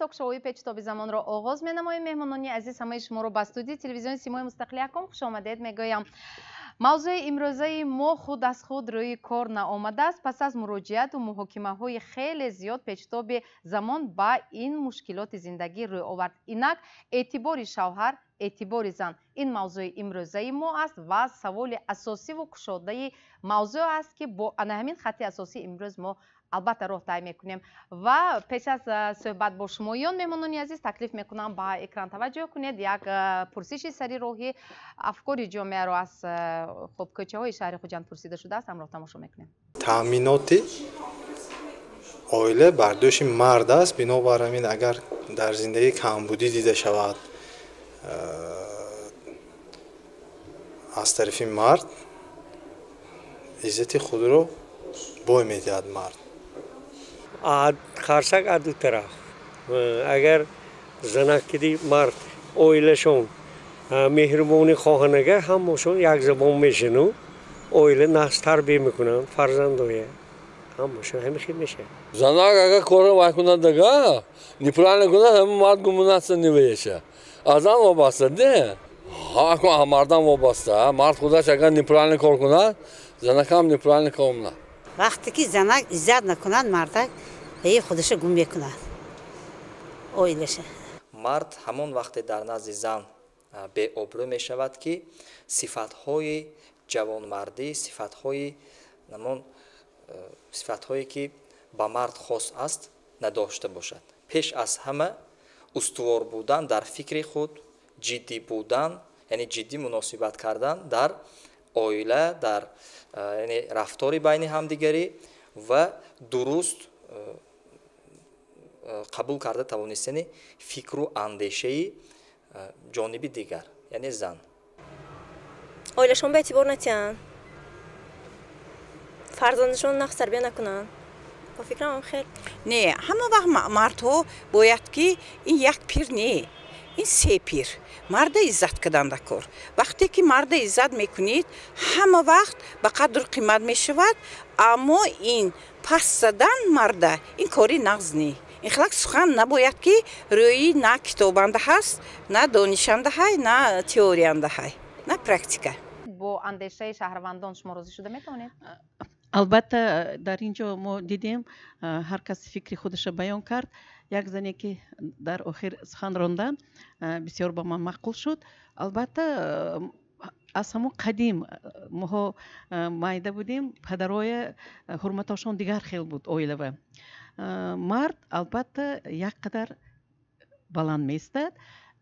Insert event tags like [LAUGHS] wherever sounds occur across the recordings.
токшоуи печитоби замонро оғоз менамоем меҳмонони азиз ҳамаи шуморо ба студияи телевизиони симои мустақили акон хушомадед мегӯям мавзӯи имрӯзаи мо худ аз худ рӯи кор наомадааст пас аз муроҷиату муҳокимаҳои хеле зиёд печитоби замон ба ин мушкилоти зиндагӣ рӯй овард инак эътибори шавҳар эътибори зан ин мавзӯи имрӯзаи мо аст ва саволи асосиву кушодаи мавзӯъ аст ки бо ана ҳамин хатти асосии имрӯз мо албатта роҳтай мекунем ва пеш аз э, суҳбат бо шумо ён меҳмонони азиз таклиф мекунам ба экран таваҷҷӯҳ кунед як э, пурсиши сари роҳи афкори ҷомеаро аз э, хуб кӯчаҳои шаҳри хуҷанд пурсида шудааст ҳамроҳ тамошо мекунем таъминоти оила бардӯши мард аст бинобар ҳамин агар дар зиндагӣ камбудӣ дида шавад аз тарафи мард иззати худро бой медиҳад мард харсак а ду тараф агар занак киди мард оилашон меҳрубонӣ хоҳанага ҳамошон як забон мешану оила нақс тарбия мекунанд фарзандоя ҳамошон ҳами хел мешавад занак агар кора вайкунадага неправилно куна ҳами мард гумунаса невееша азан вобаста де ҳамардан вобаста мард худаш агар неправилно кор кунад занакам неправилно кор кунад вақте ки зана иззат накунад мардак ваи худаша гум мекунад оилаша мард ҳамон вақте дар назди зан беобрӯ мешавад ки сифатҳои ҷавонмардӣ сифатҳои намон сифатҳое ки ба мард хос аст надошта бошад пеш аз ҳама устувор будан дар фикри худ ҷиддӣ будан яъне ҷиддӣ муносибат кардан дар оила дар рафтори байни ҳамдигарӣ ва дуруст қабул карда тавонистани фикру андешаи ҷониби дигар яъне зан оилашон ба эътибор натиҳанд фарзандашон нақ тарбия накунанд бо фикрам хел не ҳама вақт мардҳо бояд ки ин як пир не ин се пир марда иззат каданда кор вақте ки марда иззат мекунед ҳама вақт ба қадру қимат мешавад аммо ин паст задан марда ин кори нағз не инхлак сухан набояд ки рӯи на китобанда ҳаст на донишанда ҳай на теорианда ҳай на практика бо андешаи шаҳрвандон шумо розӣ шуда метавонед албатта дар ин ҷо мо дидем ҳар кас фикри худаша баён кард як зане ки дар охир сухан рондан бисёр ба ман маъқул шуд албатта аз ҳамон қадим моҳо майда будем падароя ҳурматошон дигар хел буд оилава мард албатта як қадар баланд меистад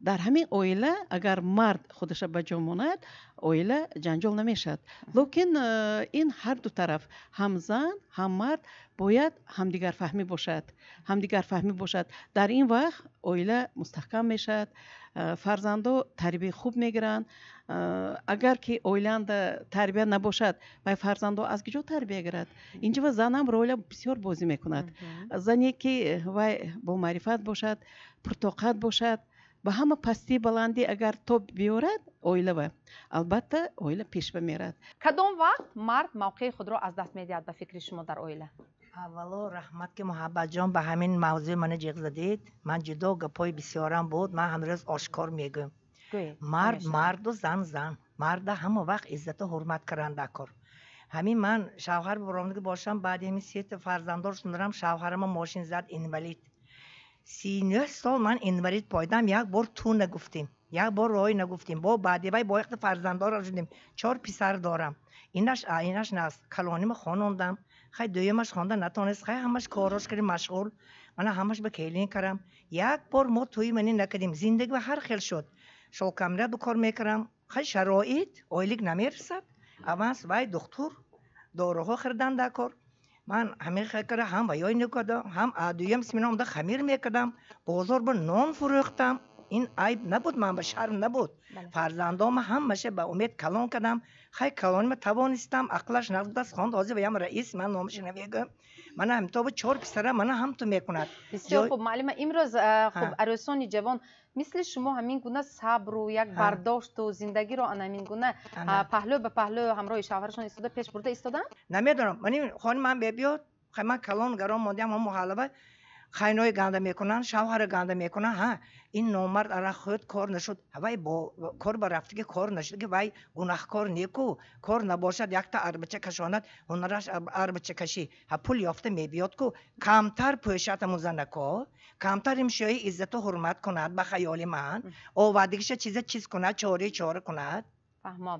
در همین اویلا اگر مرد خودش با جموند اویلا جنجال نمیشد لکن این هر دو طرف هم زن هم مرد باید همدیگر فهمی باشد همدیگر فهمی باشد در این وقت اویلا مستحکم میشد فرزندو تربیه خوب میگرند اگر که اویلا تربیه نباشد و فرزندو از گجو تربیه گرد اینجا و زن هم بسیار بازی میکند زنی که با معرفت باشد پرتوقات باشد ба ҳама пасти баланди агар тоб биёрад оилава албатта оила пешва мерад кадом вақт мард мавқеи худро аз даст медиҳад ба фикри шумо дар оила аввало раҳмат ки муҳаббатҷон ба ҳамин мавзӯи мана ҷиғ задед ман ҷудо гапҳои бисёрам буд ман ҳамирӯз ошкор мегӯем мард марду зан зан марда ҳама вақт иззату ҳурмат карандакор ҳамин ман шавҳар боромдаги бошам баъди ҳамин сет фарзанддор шундарам шавҳарама мошин зад инвалид 39 сол ман инвалид пойдам як бор ту нагуфтем як бор рой нагуфтем бо баъдивай бо яхта фарзанддор шудем чор писар дорам инаш инаш нас калониму хонондам хай дуюмаш хонда натонист хай ҳамаш корош кардем машғул мана ҳамаш ба келин карам як бор мо туи мани накардем зиндагӣ ба ҳар хел шуд шолкамра бикор мекарам хай шароит оилик намерасад аванс вай духтур дороҳо хӯрдан дар кор من همه خیر هم بیای نکردم هم ادویم سیمینام ده خمیر میکردم بازار به نان فروختم این عیب نبود من به شهر نبود بله. فرزندام هم به امید کلان کردم خیلی ما توانستم اقلش نزد دست خواند حاضر و یم رئیس من نامش نمیگم من هم تا چهار کسرا من هم تو میکند بسیار خوب معلم امروز خوب عروسان جوان مثل شما همین گونه صبر و یک برداشت و زندگی رو همین گونه پهلو به پهلو همراه شوهرشون ایستاده پیش برده ایستادن نمیدونم من خانم من بیاد خیلی من کلان گرام مادیم هم محالبه خاینوی گنده میکنن شوهر گنده میکنن ها این نومرد را خود کار نشد وای با کار با که کار نشد که وای گناه کار نیکو کار نباشد یک تا اربچه کشاند هنرش بچه کشی ها پول یافته میبیاد کو کمتر پوشت مزنه کو کمتر امشوی عزت و حرمت کند به خیال من او وادگیش چیز چیز کند چوری چاره کند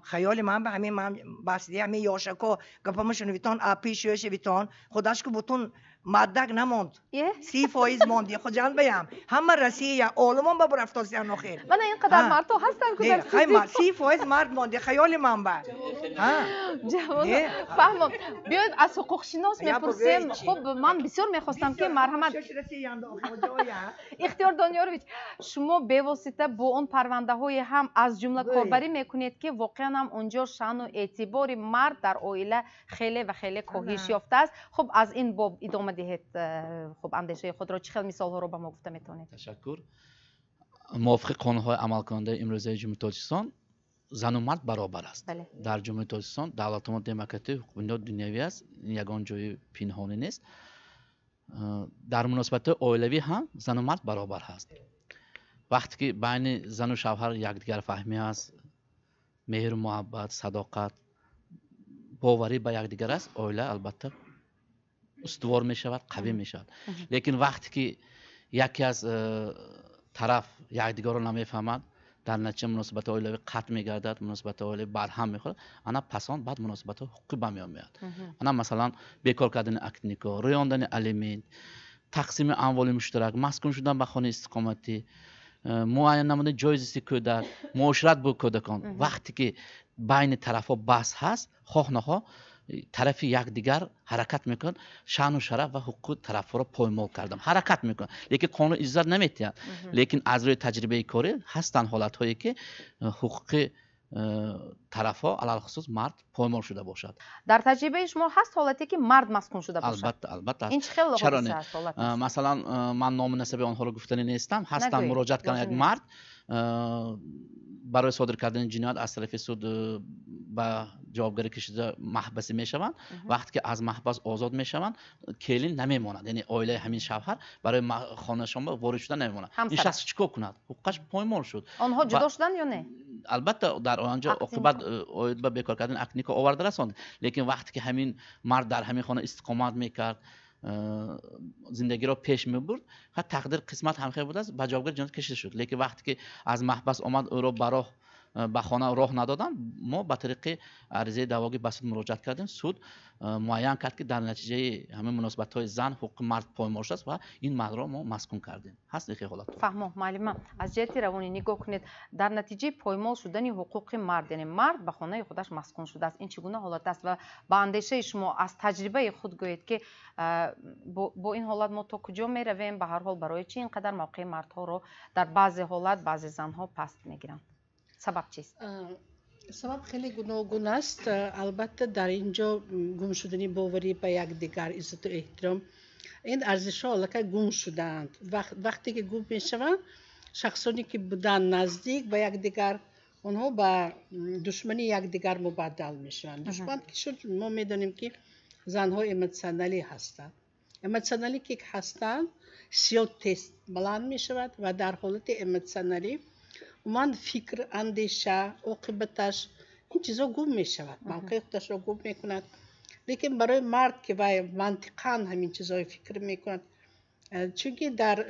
خیال من به همین من بسیدی همین یاشکو گپمشون ویتون خودش که بوتون مدک نموند سی فایز موند خود خب جان بیم همه یا آلمان ببر افتاسیان نخیر من اینقدر مرد تو هستم که خیلی خب. سی فایز مرد موند خیال من بر جوان [LAUGHS] فهمم بیاید از حقوق شناس میپرسیم خب من بسیار میخواستم که مرحمت خب، اختیار دانیارویچ شما به با اون پرونده های هم از جمله کاربری میکنید که واقعا هم اونجا شان و اعتبار مرد در آیله خیلی و خیلی کوهیش یافته است خب از این باب ادامه бидиҳед э, хуб андешаи худро чӣ хел мисолҳоро ба мо гуфта метавонед ташаккур мувофиқи қонунҳои амалкунандаи имрӯзаи ҷумҳури тоҷикистон зану мард баробар аст дар ҷумҳури тоҷикистон давлатомо демократи ҳуқуқбиниҳои дунявӣ аст ягон ҷои пинҳонӣ нест э, дар муносибатҳои оилавӣ ҳам зану мард баробар ҳаст вақте ки байни зану шавҳар якдигар фаҳмӣ аст меҳру муҳаббат садоқат боварӣ ба якдигар аст оила албатта استوار می شود قوی می شود لیکن وقتی که یکی از طرف یکدیگر رو فهمد، در نتیجه مناسبت های قطع گردد مناسبت های برهم میخورد انا پسان بعد مناسبت حقوقی به می آمید انا مثلا بیکار کردن اکنیکا ریاندن علیمین تقسیم اموال مشترک مسکن شدن به خانه استقامتی معین جایز است کودک معاشرت بود کودکان وقتی که بین طرف ها بحث هست خواه نخواه тарафи якдигар ҳаракат мекунад шаъну шараф ва ҳуқуқи тарафҳоро поймол кардам ҳаракат мекунад лекин қонун иззат наметиҳад лекин аз рӯи таҷрибаи корӣ ҳастанд ҳолатҳое ки э, ҳуқуқи э, тарафҳо алалхусус мард поймол шуда бошад дар таҷрибаи шумо ҳаст ҳолате ки мард маскун шуда бошад албатта албатта ин чӣ хеле чаро не э, масалан ман номунасаби онҳоро гуфтанӣ нестам ҳастанд муроҷиат кардан як мард барои содир кардани ҷиноят аз тарафи суд э, ба ҷавобгарӣ кашида маҳбасӣ мешаванд вақте ки аз маҳбас озод мешаванд келин намемонад яъне оилаи ҳамин шавҳар барои хонаашон ворид шуда намемонад ин шахс чӣ кор кунад ҳуқуқаш поймол шуд онҳо ҷудо шуданд ё не албатта дар оянҷо оқибат э, оид ба бекор кардани актника оварда расонд лекин вақте ки ҳамин мард дар ҳамин хона истиқомат мекард زندگی را پیش میبرد خب تقدیر قسمت هم خیلی بود است به جنات جنت کشیده شد لیکن وقتی که از محبس اومد او را براه Э, ба хона роҳ надоданд мо ба тариқи аризаи даъвогӣ ба суд муроҷиат кардем суд э, муайян кард ки дар натиҷаи ҳамин муносибатҳои зан ҳуқуқи мард поймол шудааст ва ин мардро мо маскун кардем ҳаст ихе ҳолат фаҳмо муаллима аз ҷиҳати равонӣ нигоҳ кунед дар натиҷаи поймол шудани ҳуқуқи мард яъне мард ба хонаи худаш маскун шудааст ин чӣ гуна ҳолат аст ва ба андешаи шумо аз таҷрибаи худ гӯед ки э, бо ин ҳолат мо то куҷо меравем ба ҳар ҳол барои чи ин қадар мавқеи мардҳоро дар баъзе ҳолат баъзе занҳо паст мегиранд сабаб чист сабаб хеле гуногун аст албатта дар ин ҷо гумшудани боварӣ ба якдигар иззату эҳтиром ин арзишҳо аллакай гум шудаанд вақте ки гум мешаванд шахсоне ки буданд наздик ба якдигар онҳо ба душмани якдигар мубаддал мешаванд душман ки шуд мо медонем ки занҳо эмоционалӣ ҳастанд эмоционалӣ ки ҳастанд сиё тест баланд мешавад ва дар ҳолати эмоционалӣ ман фикр андеша оқибаташ ин чизо гум мешавад мавқеи худашро гум мекунад лекин барои мард ки вай мантиқан ҳамин чизои фикр мекунад э, чунки дар э,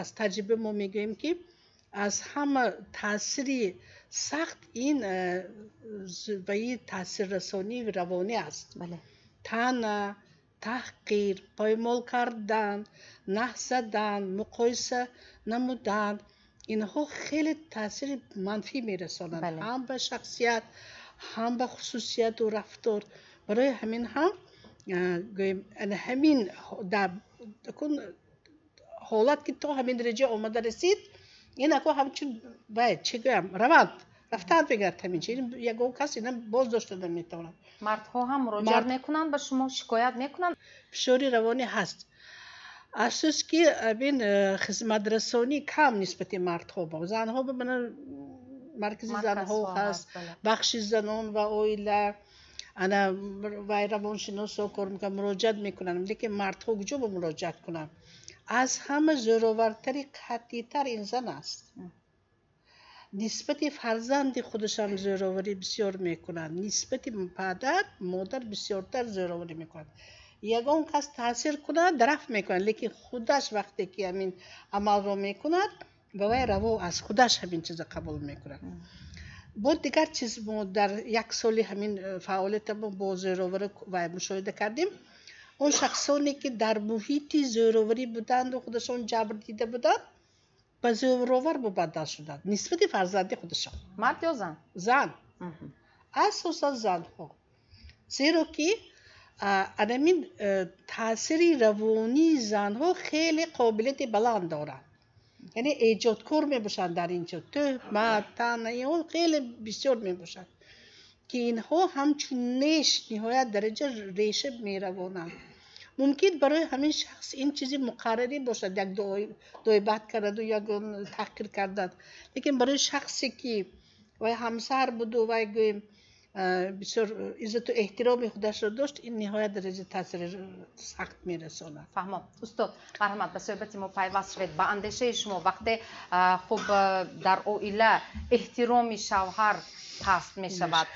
аз таҷриба мо мегӯем ки аз ҳама таъсири сахт ин э, зубаи таъсиррасонии равонӣ аст тана таҳқир поймол кардан наҳ задан муқоиса намудан اینها خیلی تاثیر منفی میرسانند بله. هم به شخصیت هم به خصوصیت و رفتار برای همین هم یعنی همین در حالت که تو همین درجه آمده رسید این اکو همچون باید بله، چی گویم روند رفتن بگرد همین چیز یک کسی نم باز داشته دارم مرد ها هم مراجعه مرد... میکنن به شما شکایت میکنن فشاری روانی هست اشش که این خدمت رسانی کم نسبتی مرد خوبه و زن ها به من مرکزی زن ها هست بخشی زنان و اویلا آنها وای را بون شنو سوکر میکنم مراجعت میکنم لیکن مرد خو کجا با مراجعت کنم از همه زورورتری کتیتر این زن است نسبتی فرزندی خودش هم بسیار میکنند نسبتی پدر مادر بسیارتر زورووری میکنند ягон кас таъсир кунад рафт мекунад лекин худаш вақте ки ҳамин амалро мекунад ба вай раво аз худаш ҳамин чиза қабул мекунад бо дигар чиз мо дар як соли ҳамин э, фаъолиятамо бо зӯровари вай мушоҳида кардем он шахсоне ки дар муҳити зӯроварӣ буданду худашон ҷабр дида буданд ба зӯровар мубаддал шуданд нисбати фарзанди худашон мард ё зан зан асосан занҳо зеро ки адамин э, таъсири равонии занҳо хеле қобилияти баланд дорад яъне эҷодкор мебошанд дар ин ҷо тӯҳмат танаиҳо хеле бисёр мебошанд ки инҳо ҳамчун неш ниҳоят дараҷа реша меравонанд мумкин барои ҳамин шахс ин чизи муқаррарӣ бошад як доибад карду ягон таҳқир кардан лекин барои шахсе ки вай ҳамсар буду вай гӯем Э, бисёр э, иззату эҳтироми худашро дошт ин ниҳоят дараҷа таъсири э, сахт мерасонад фаҳмом устод марҳамат ба соҳбати мо пайваст шавед ба андешаи шумо вақте хуб дар оила эҳтироми шавҳар паст мешавад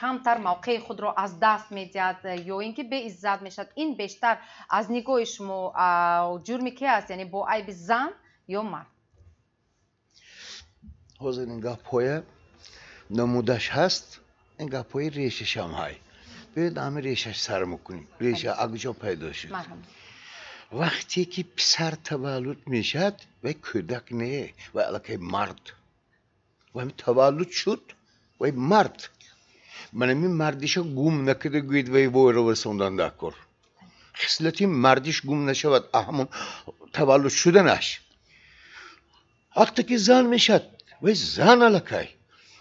камтар мавқеи худро аз даст медиҳад ё ин ки беиззат мешавад ин бештар аз нигоҳи шумо ҷурми ки аст яъне бо айби зан ё мард ҳозир ин гапҳоя намудаш ҳаст ఇంకా ریشه شام های بیاید همه ریشش سرمو کنیم ریشه اگجا پیدا شد وقتی که پسر تولد میشد و کودک نه و لکه مرد و هم تولد شد و مرد من این مردیش گم نکده گوید و وای رو برسوندن دکر خصلتی مردیش گم نشود همون تولد شدنش وقتی که زن میشد و زن الکه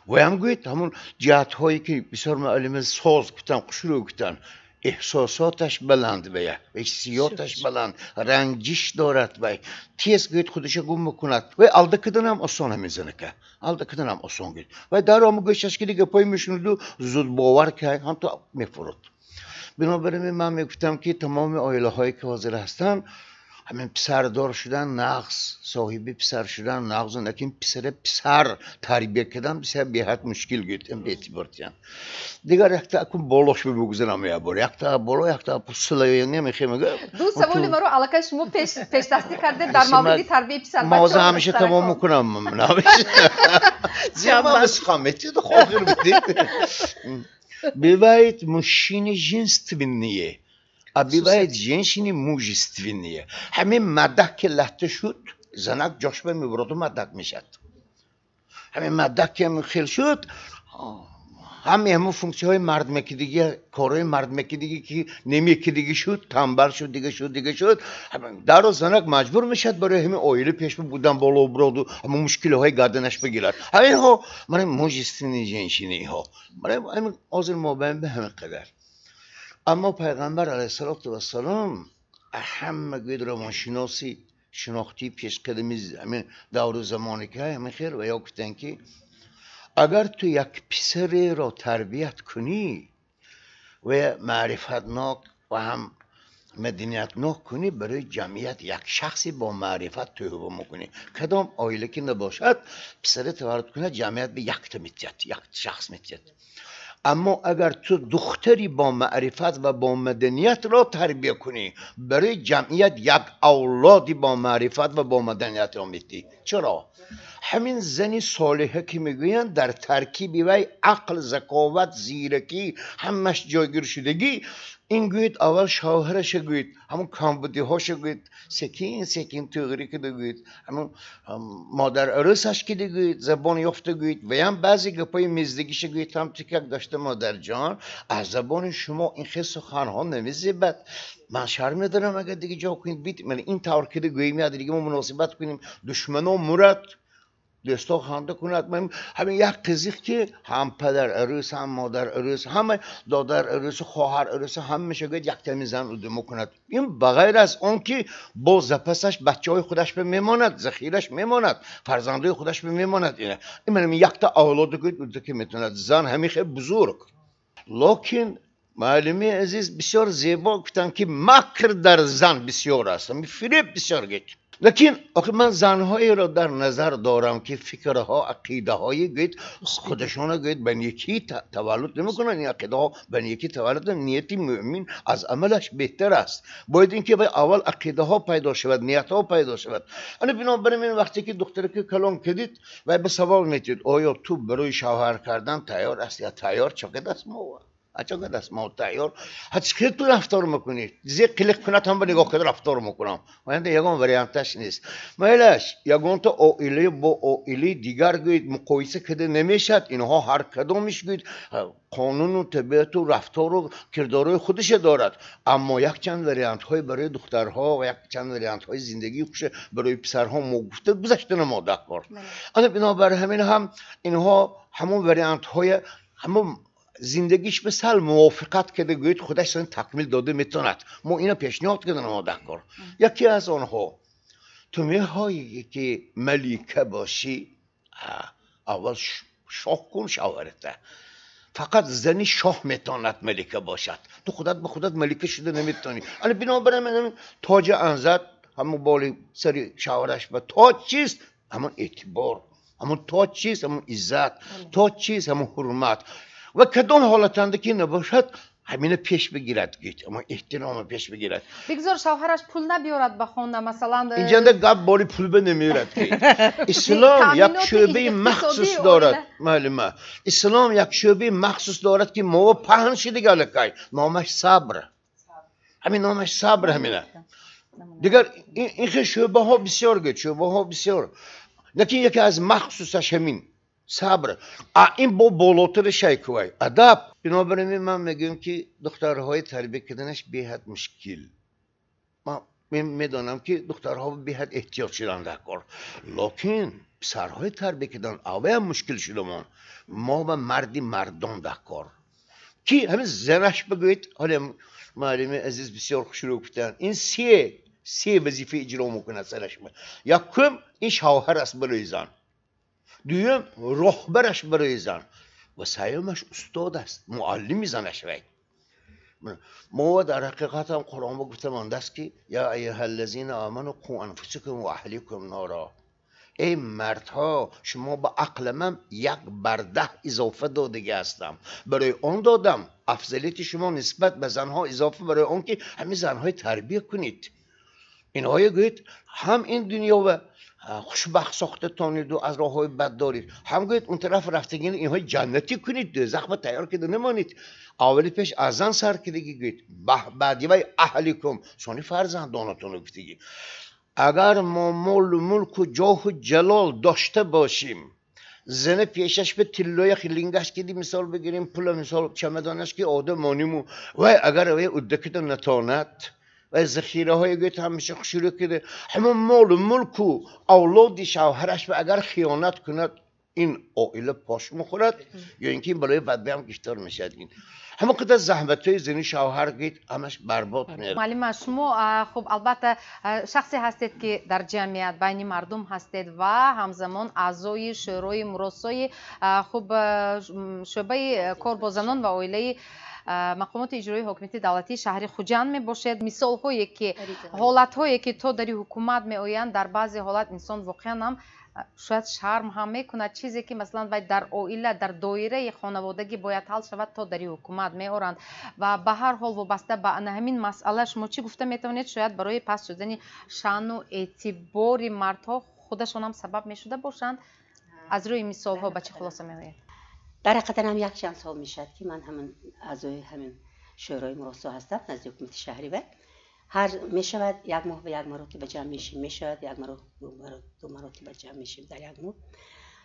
و هم گوید همون جهت هایی که بسیار معلم ساز کتن رو کتن احساساتش بلند بیه سیاتش بلند رنجش دارد بیه، تیز گوید خودش گم میکند و الده کدن هم آسان همین زنه که الده کدن هم آسان گید و در آمو گشتش که دیگه پای میشوند زود باور که هم تو میفرد بنابراین من میگفتم که تمام آیله هایی که حاضر هستن همین پسر دار شدن نقص صاحبی پسر شدن نقص لیکن پسر پسر تربیه کردن بسیار به حد مشکل گرفتم به اعتبار دیگر یک تا کن بولوش به بگذرم یا بار یک تا یکتا یک تا پسلا یا دو سوالی ما رو علاقه شما پیش پیش دستی کرده در مورد تربیه پسر بچه همیشه تمام میکنم من همیشه [LAUGHS] زیاد من چه تو خاطر بودید [LAUGHS] ببایید مشین جنس تبینیه جنسی бивает женщины мужественные. همین مدک که لحته شد زنک جوش به میبرد و مدک میشد همین مدک که خیل شد همه همون فونکسی های مرد که دیگه کارهای مرد دیگه که نمی که دیگه شد تنبر شد دیگه شد دیگه شد در و زنک مجبور میشد برای همین آیلی پیش بودن بالا و براد و همون مشکل های گردنش بگیرد همین ها من مجستین جنشینی ها من همین به همه اما پیغمبر علیه السلام همه گوید روانشناسی شناختی پیشقدمی زمین دور زمانی که همه خیر و یا گفتن که اگر تو یک پسر را تربیت کنی و معرفتناک و هم مدنیت نه کنی برای جمعیت یک شخصی با معرفت توهبا میکنی کدام آیله که نباشد پسرت وارد کنه جمعیت به یک تو یک شخص میتید اما اگر تو دختری با معرفت و با مدنیت را تربیه کنی برای جمعیت یک اولادی با معرفت و با مدنیت را میتی چرا همین زنی صالحه که میگویند در ترکیبی وی عقل زکاوت زیرکی همش جایگیر شدگی این گوید اول شوهرش گوید همون کامبودی هاش گوید سکین سکین تغییری که گوید همون مادر عروسش که گوید زبان یافته گوید و هم بعضی گپای مزدگیش گوید هم تکک داشته مادر جان از زبان شما این خیلی سخن ها بد، من شرم ندارم اگر دیگه جا کنید بیت من این طور که گویی میاد دیگه ما مناسبت کنیم دشمنو مرد همین یک دۆستۆخاندا هم پدر یاق هم مادر عروس، هم هەم عروس، ئەروس هەمە دادەر ئەروسی خۆهار ئەروسی یک تمیزان و کند. این بغیر از اون که با زپسش بچه های خودش به میماند، زخیرش میماند، فرزنده خودش اینه. یعنی این منم ئمەم یەکتە ئاولۆ دەگوت که دەکە زن، زن هەمیخێ بزرگ. لکن معلمی عزیز بسیار زیبا گفتن که مکر در زن بسیار است فریب بسیار گیت لکن آخه من زنهایی را در نظر دارم که فکرها عقیده های گوید خودشان گید. به یکی تولد نمیکنن این عقیده ها به یکی تولد نیتی مؤمن از عملش بهتر است باید اینکه به اول عقیده ها پیدا شود نیت ها پیدا شود انا بنابراین این وقتی که دختر که کلام کدید و به سوال میتید آیا تو برای شوهر کردن تیار است یا تیار چقدر است عجب دست ما تیار حتی تو رفتار میکنید زی قلق کنه هم به نگاه کرد رفتار میکنم و این یگان وریانتش نیست مهلش یگان تو اویلی با اویلی دیگر گوید مقایسه کده نمیشد اینها هر کدومش گوید قانون و طبیعت و رفتار و کرداروی خودش دارد اما یک چند وریانت های برای دخترها و یک چند وریانت های زندگی خوش برای پسرها ما گفته گذشته ما ده کار همین هم اینها همون وریانت های همون زندگیش به سل موافقت کرده گوید خودش تکمیل داده میتوند ما اینا پیشنهاد کردن ما کار یکی از آنها تو میهایی که ملیکه باشی اول شاه کن شوهرته فقط زنی شاه میتوند ملیکه باشد تو خودت به خودت ملیکه شده نمیتونی الان بنابراین تاج انزد همون بالی سری شوهرش و تاج چیست همون اعتبار همون تاج چیست همون عزت بله. تاج چیست همون حرمت و کدام که نباشد همینه پیش بگیرد گیت اما احترام پیش بگیرد بگذار شوهرش پول نبیارد بخونه مثلا اینجا ده گب باری پول به نمیارد گیت [LAUGHS] اسلام یک شعبه مخصوص دارد معلومه. اسلام یک شعبه مخصوص دارد که ما پهن شده گلکای نامش صبر همین نامش صبر همینه دیگر این شعبه ها بسیار گیت شعبه ها بسیار نکه یکی از مخصوصش همین صبر این با بالاتر شیکوه ادب بنابراین من میگم که دخترهای تربیه کردنش به حد مشکل من میدانم که دخترها به حد احتیاط شدن در کار لکن پسرهای تربیه کردن اوه مشکل من. ما و مردی مردان در کار کی همین زنش بگوید حالا معلم عزیز بسیار خوش رو این سه سه وظیفه اجرا میکنه سرش یکم این شوهر است برای زن دویم رهبرش برای زن و سیامش استاد است معلمی زنش وید ما در حقیقت هم قرآن گفته مانده است که یا ایها الذین و قو انفسکم و اهلیکم نارا ای مردها شما به عقل من یک برده اضافه دادگی هستم برای اون دادم افضلیت شما نسبت به زنها اضافه برای اون که همین زنهای تربیه کنید اینهای گوید هم این دنیا و خوشبخت تونید و از راه های بد دارید گوید اون طرف رفتگین اینهای جنتی کنید زخم و تیار کده نمانید اولی پیش ازن سر کده گید بعدی و کم سانی فرزندانتون رو گفتگی اگر ما مول ملک و جاه و جلال داشته باشیم زنه پیشش به تلوی خیلینگش کدی مثال بگیریم پول مثال چمدانش که آده مانیمو و اگر اوی ادکت نتانت و ذخیره های گیت همیشه شروع کرده همون مال ملکو ملک و شوهرش و اگر خیانت کند این اویل پاش مخورد یا اینکه برای بدبه هم گشتار میشد این همه قدر زحمت های زنی شوهر گید همش برباد میرد خب، معلم شما خب البته شخصی هستید که در جمعیت بین مردم هستید و همزمان اعضای شروع مروسای خب شبه کاربازنان و اویلی мақомоти иҷрои ҳокимияти давлатии шаҳри хуҷанд мебошед мисолҳое ки ҳолатҳое ки то дари ҳукумат меоянд дар баъзе ҳолат инсон воқеан ам шояд шарм ҳам мекунад чизе ки масалан вай дар оила дар доираи хонаводагӣ бояд ҳал шавад то дари ҳукумат меоранд ва ба ҳар ҳол вобаста ба ҳамин масъала шумо чӣ гуфта метавонед шояд барои паст шудани шаъну эътибори мардҳо худашон ҳам сабаб мешуда бошанд аз рӯи мисолҳо ба чӣ хулоса меоед در هم یک چند سال میشد که من همین از همین شورای مراسا هستم نزد حکومت شهری و هر میشود یک ماه به یک به جمع میشیم میشود یک مراتب دو مراتب جمع میشیم در یک ماه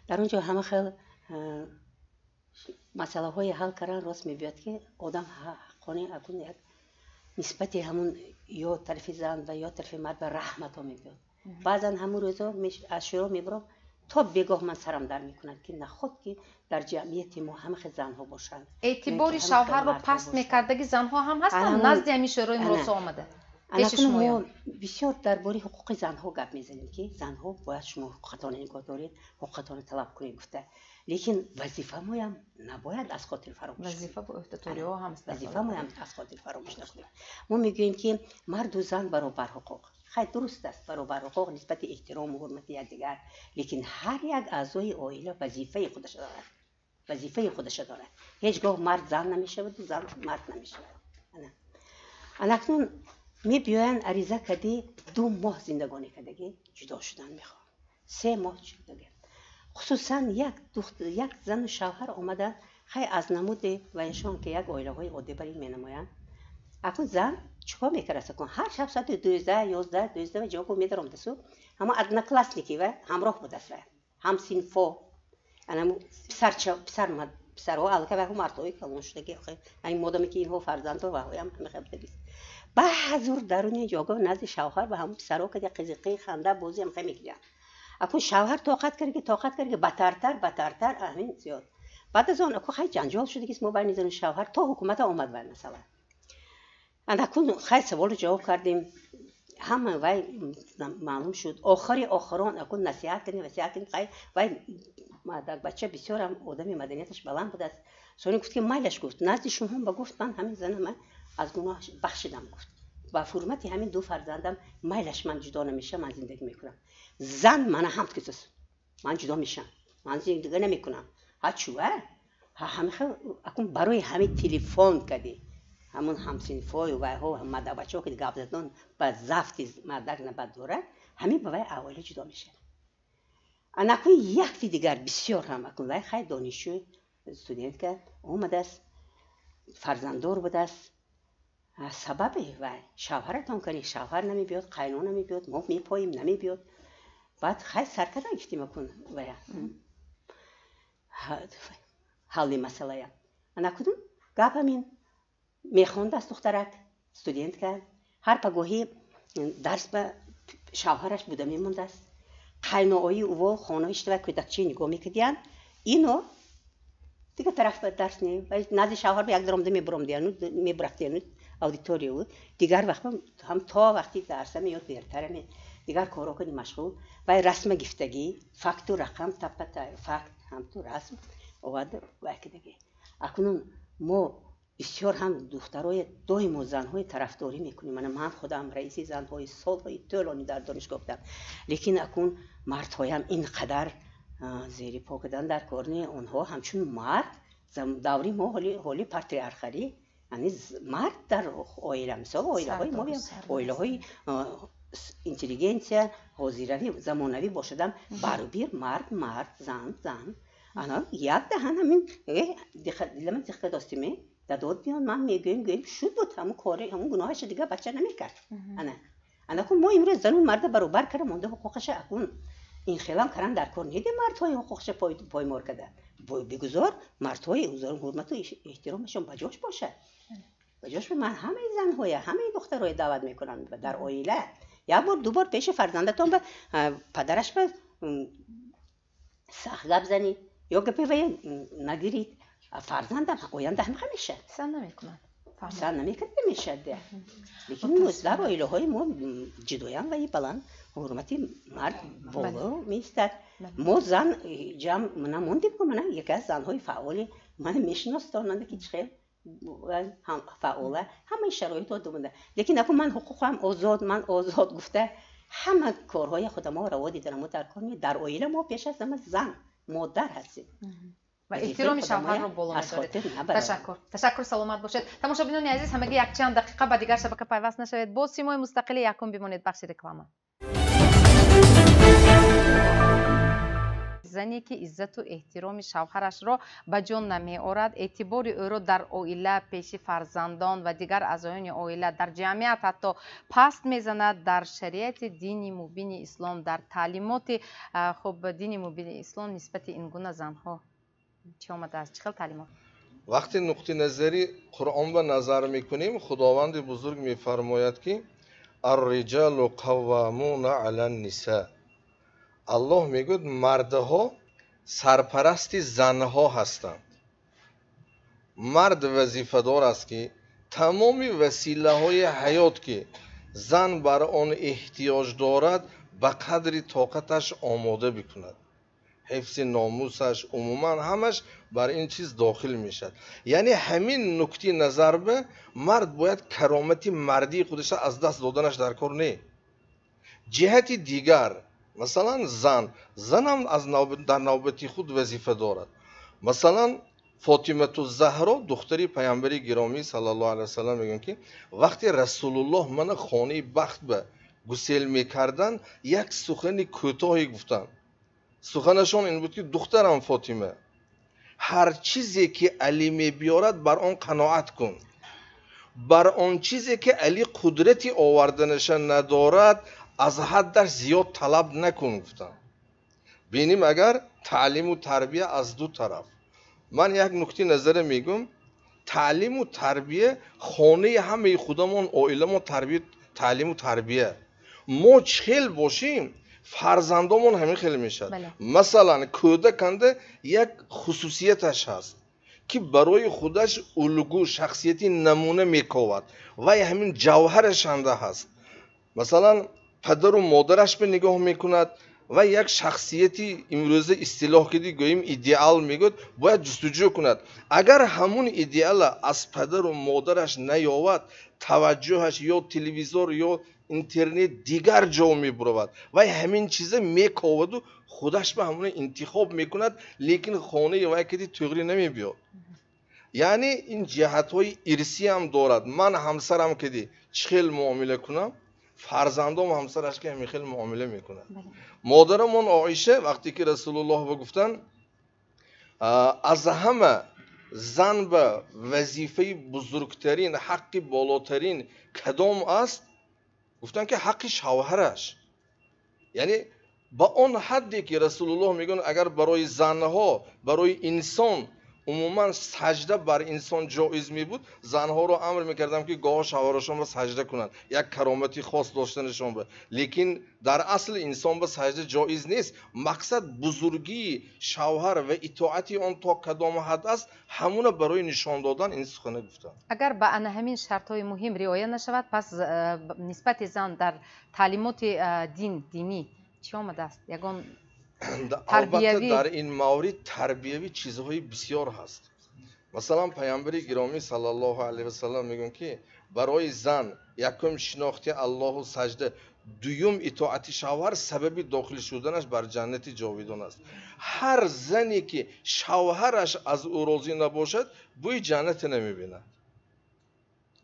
در اونجا همه خیلی مسئله های حل کردن راست میبید که آدم خانه اکنون یک نسبت همون یا طرف زن و یا طرف مرد به رحمت ها میبید بعضا همون روزا از شروع میبرم то бегоҳ ман сарам дар мекунам ки наход ки дар ҷамъияти мо ҳамахе занҳо бошанд эътибори шавҳарро паст мекарда ки занҳо ҳам ҳастанд назди ҳамин шӯрои муроса омада алакуно мо бисёр дар бори ҳуқуқи занҳо гап мезанем ки занҳо бояд шумо ҳуқуқатона нигоҳ доред ҳуқуқатона талаб кунед гуфта лекин вазифа моям набояд аз хотир фаромӯшвазифа моям аз хотир фаромӯш накунем мо мегӯем ки марду зан баробар ҳуқуқ خیلی درست است برابر حقوق نسبت احترام و حرمت دیگر، لیکن هر یک اعضای عائله وظیفه خودش دارد وظیفه خودش دارد هیچگاه مرد زن نمیشه و زن مرد نمیشه. انا خون می بیاین عریضه کدی دو ماه زندگانی کدگی جدا شدن میخوام سه ماه جداگی خصوصا یک دخت یک زن و شوهر آمده خیلی از نمود و ایشان که یک عائله های عادی بری می نمایند اکو زن چیکار میکرد کن هر شب ساعت 12 11 12 و میدارم دسو اما ادنا کلاسنیکی و همراه بود است هم سینفو انا پسر چا پسر ما پسر او الکه و هم مرتوی کلون شده که این مودم که فرزند و هم خبر با حضور درون نزد شوهر و هم پسر او که خنده بازی هم خمی شوهر طاقت کرد که بعد از جنجال شده که حکومت اندکون خیلی سوال جواب کردیم همه وای معلوم شد آخری آخران اکن نصیحت کردیم نصیحت کردیم وای مادر بچه بسیار هم آدمی مدنیتش بلند بود است گفت که مایلش گفت نزدی شما هم گفت من همین زنه من از گناه بخشیدم گفت و فرمت همین دو فرزندم مایلش من جدا نمیشم من زندگی میکنم زن من هم که من جدا میشم من زندگی نمیکنم ها چوه ها همه برای همه تلفن کردیم همون فای و وای ها هم بچه ها که دیگه زدن به زفت مردک نه به دوره همین به وای جدا میشه انکوی یک دیگر بسیار هم اکن وای خیلی دانشوی، ستودنت کرد، اومده است فرزنددار بوده است سبب وای شوهرتان کنی شوهر نمی بیاد قینون نمی بیاد ما میپاییم نمی بیاد بعد خیلی ها گفتیم اکن وای حالی مسئله یا انا کدوم گپ همین мехонд аст духтарак студентка ҳарпагоҳи дарс ба шавҳараш буда мемондааст қайнооӣ ӯво хона иштава кӯдакчи нигоҳ мекардиян ино дига тараф дарс не назди шавҳар ба якдаром да мебуромдияну мебурахтияну аудитория у дигар вақтам ҳам то вақти дарса меёд дертара ме дигар корро куни машғул вай расма гифтагӣ факту рақам таппата факт ҳамту расм овад вайкадаги акнун мо بسیار هم دخترای دایم و زنهای طرفداری میکنیم من هم خودم رئیسی زنهای های طولانی در دانشگاه گفتم لیکن اکنون مردهای این اینقدر زیری پا در کارنه اونها همچون مرد دوری ما حالی, حالی یعنی مرد در آیله مثال آیله های ما آیله های اینتلیجنسیا حاضیروی زمانوی باشدم برابیر مرد مرد زن زن آنها یک دهن همین دیگه من دقت داستیمه؟ در داد بیان من میگویم گویم شد بود همون کاره همون گناهش دیگه بچه نمیکرد انا انا ما امروز زنون مرده مرد برابر کرده مونده حقوقش اون این خیلم کردن در کار نیده مرد های حقوقش پای, پای مار کرده بگذار مرد های اوزار حرمت و احترامشون بجاش باشه بجاش من همه زن های همه دختر های دعوت و در آیله یا بار دو بار پیش فرزندتون به پدرش به سخت زنی یا نگیرید فرزندم هم همیشه سن نمیکنن سن نمیکنه میشه ده لیکن خب، موزلر و بله. ایلوهای ما جدویان و ای بلند، حرمتی مرد بولو میستد بله. ما زن جام من موندیم که منا یکی از زنهای فعالی من میشناس که چخیل هم فعاله همه شرایط رو دومده لیکن اگه من حقوقم آزاد من آزاد گفته همه کارهای خودم روا دیدنم در کار در اویله ما پیش از زن مادر هستیم ва эҳтироми шавҳарро э? боло медоредташаккур ташаккур саломат бошед тамошобинони азиз ҳамаги якчанд дақиқа ба дигар шабака пайваст нашавед бо симои мустақили якум бимонед бахши реклама зане ки иззату эҳтироми шавҳарашро ба ҷон намеорад эътибори ӯро дар оила пеши фарзандон ва дигар аъзоёни оила дар ҷамъият ҳатто паст мезанад дар шариати дини мубини ислом дар таълимоти хуб дини мубини ислом нисбати ин гуна занҳо чи омадааст чи хел таълимот вақте нуқти назари қуръонро назар мекунем худованди бузург мефармояд ки арриҷалу қаввамуна ала ниса аллоҳ мегӯяд мардҳо сарпарасти занҳо ҳастанд мард вазифадор аст ки тамоми василаҳои ҳаёт ки зан бар он эҳтиёҷ дорад ба қадри тоқаташ омода бикунад حفظ ناموسش عموما همش بر این چیز داخل میشد یعنی همین نکته نظر به مرد باید کرامتی مردی خودش از دست دادنش در کار نه جهت دیگر مثلا زن زن هم از در نوبتی خود وظیفه دارد مثلا فاطمه تو زهرا دختری پیامبری گرامی صلی الله علیه وسلم میگن که وقتی رسول الله من خانه بخت به گسیل میکردن یک سخنی کوتاهی گفتن سخنشان این بود که دخترم فاطمه هر چیزی که علی می بیارد بر آن قناعت کن بر آن چیزی که علی قدرتی آوردنش ندارد از حدش زیاد طلب نکن گفتم بینیم اگر تعلیم و تربیه از دو طرف من یک نکته نظره میگم تعلیم و تربیه خانه همه خودمون عائلمون تربیه تعلیم و تربیه ما چهل باشیم فرزندمون همین خیلی میشد بله. مثلا کودکنده یک خصوصیتش هست که برای خودش الگو شخصیتی نمونه میکوود و همین جوهرش انده هست مثلا پدر و مادرش به نگاه میکند و یک شخصیتی امروزه اصطلاح کردی گوییم ایدئال میگد باید جستجو کند اگر همون ایدئال از پدر و مادرش نیاود توجهش یا تلویزور یا интернет дигар ҷо мебуравад вай ҳамин чиза мековаду худаш маҳмуна интихоб мекунад лекин хонаи вай кади туғри намебиёд яъне ин ҷиҳатҳои ирсиам дорад ман ҳамсарам кади чӣ хел муомила кунам фарзандом ҳамсараш ки ҳамин хел муомила мекунад модарамон оиша вақте ки расулуллоҳ ба гуфтанд аз ҳама зан ба вазифаи бузургтарин ҳаққи болотарин кадом аст گفتن که حق شوهرش یعنی با اون حدی که رسول الله میگن اگر برای زنها برای انسان умуман сажда бар инсон ҷоиз мебуд занҳоро амр мекардам ки гоҳо шаҳорашонба сажда кунанд як каромати хос доштанашонба лекин дар асл инсонба сажда ҷоиз нест мақсад бузургии шавҳар ва итоати он то кадом ҳад аст ҳамуна барои нишон додан ин сухана гуфтанд агар ба ана ҳамин шартҳои муҳим риоя нашавад пас э, нисбати зан дар таълимоти э, дин динӣ чи омадааст ягон тарбиявӣ дар ин маврид тарбиявӣ чизҳои бисёр ҳаст масалан паямбари гиромӣ сали аллоҳу алай васалам мегӯяд ки барои зан якум шинохти аллоҳу сажда дуюм итоати шавҳар сабаби дохил шуданаш бар ҷаннати ҷовидон аст ҳар зане ки шавҳараш аз ӯ розӣ набошад бӯи ҷаннате намебинад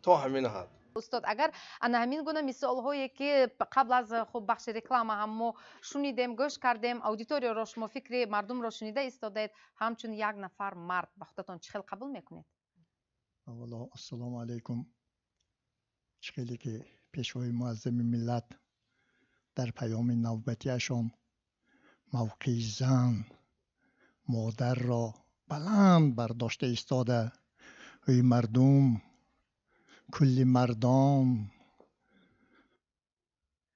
то ҳамин ҳад устод агар ана ҳамин гуна мисолҳое ки қабл аз э, хуб бахши реклама ҳам мо шунидем гӯш кардем аудиторияро шумо фикри мардумро шунида истодаед ҳамчун як нафар мард ба худатон чӣ хел қабул мекунед аввало ассалому алайкум чӣ хеле ки пешвои муаззими миллат дар паёми навбатиашон мавқеи зан модарро баланд бардошта истода ӯи мардум کلی مردم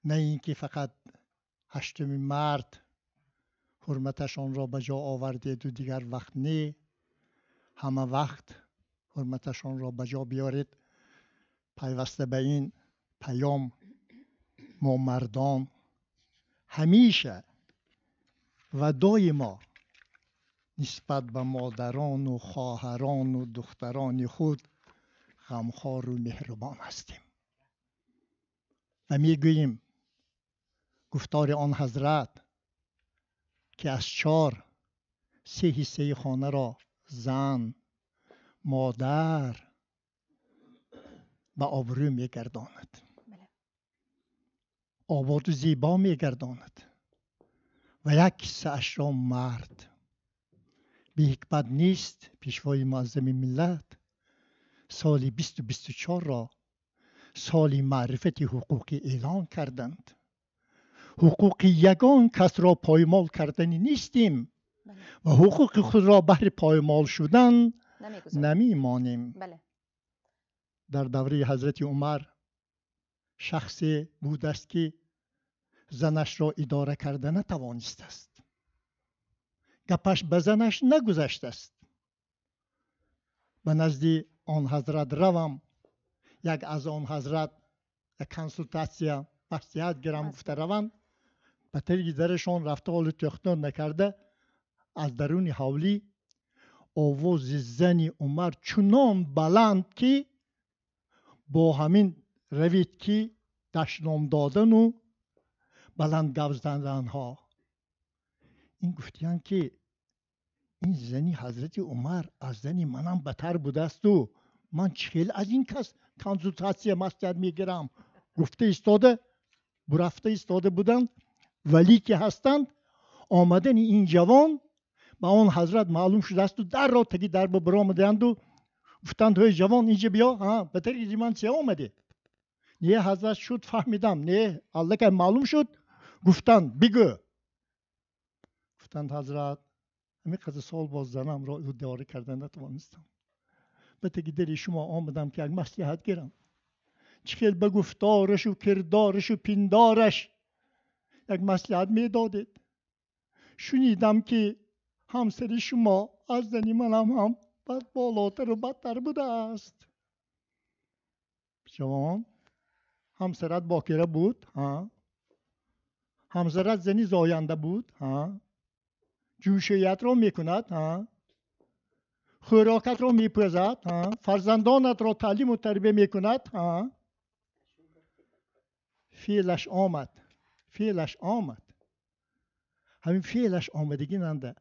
نه اینکه فقط هشتم مرد حرمتشان را به جا آوردید و دیگر وقت نه همه وقت حرمتشان را به جا بیارید پیوسته به این پیام ما مردم همیشه و دایما نسبت به مادران و خواهران و دختران خود غمخوار و مهربان هستیم و میگوییم گفتار آن حضرت که از چار سه حصه خانه را زن مادر و آبرو میگرداند بله. آباد و زیبا میگرداند و یک سه اش را مرد به حکمت نیست پیشوای معظم ملت سال 2024 را سال معرفت حقوقی اعلان کردند حقوق یگان کس را پایمال کردنی نیستیم بله. و حقوق خود را به پایمال شدن نمیمانیم مانیم بله. در دوره حضرت عمر شخصی بود است که زنش را اداره کرده نتوانست است گپش به زنش نگذشت است به نزد آن حضرت روم یک از آن حضرت یک کنسلتاسیا گرم گرم بله. گفته روم به طریق درشان رفته حال تختان نکرده از درون حولی آواز زنی عمر چنان بلند که با همین روید که دشنام دادن و بلند گوزدن ها این گفتیان که این زنی حضرت عمر از زنی منم بتر بوده است و ман чхел аз ин кас консултатсия мастиат мегирам гуфта истода бурафта истода буданд вали ки ҳастанд омадани ин ҷавон ба он ҳазрат маълум шудаасту дарро таги дарба биромадаанду гуфтанд ҳои ҷавон инҷа биё батарии ман се омаде не ҳазрат шуд фаҳмидам не аллакай маълум шуд гуфтанд бигӯ гуфтанд ҳазрат ҳамин қадар суол боз занамро идора карда натавонистам خدمت دل شما آمدم که یک مسلحت گرم چکل به گفتارش و کردارش و پندارش یک مسلحت می دادید شنیدم که همسری شما از زنی من هم بد بالاتر و بدتر بوده است شما همسرت باکره بود ها همسرت زنی زاینده بود ها جوشیت را میکند ها خوراکت رو میپوزد فرزندانت را تعلیم و تربیه میکند فیلش آمد فیلش آمد همین فعلش آمدگی ننده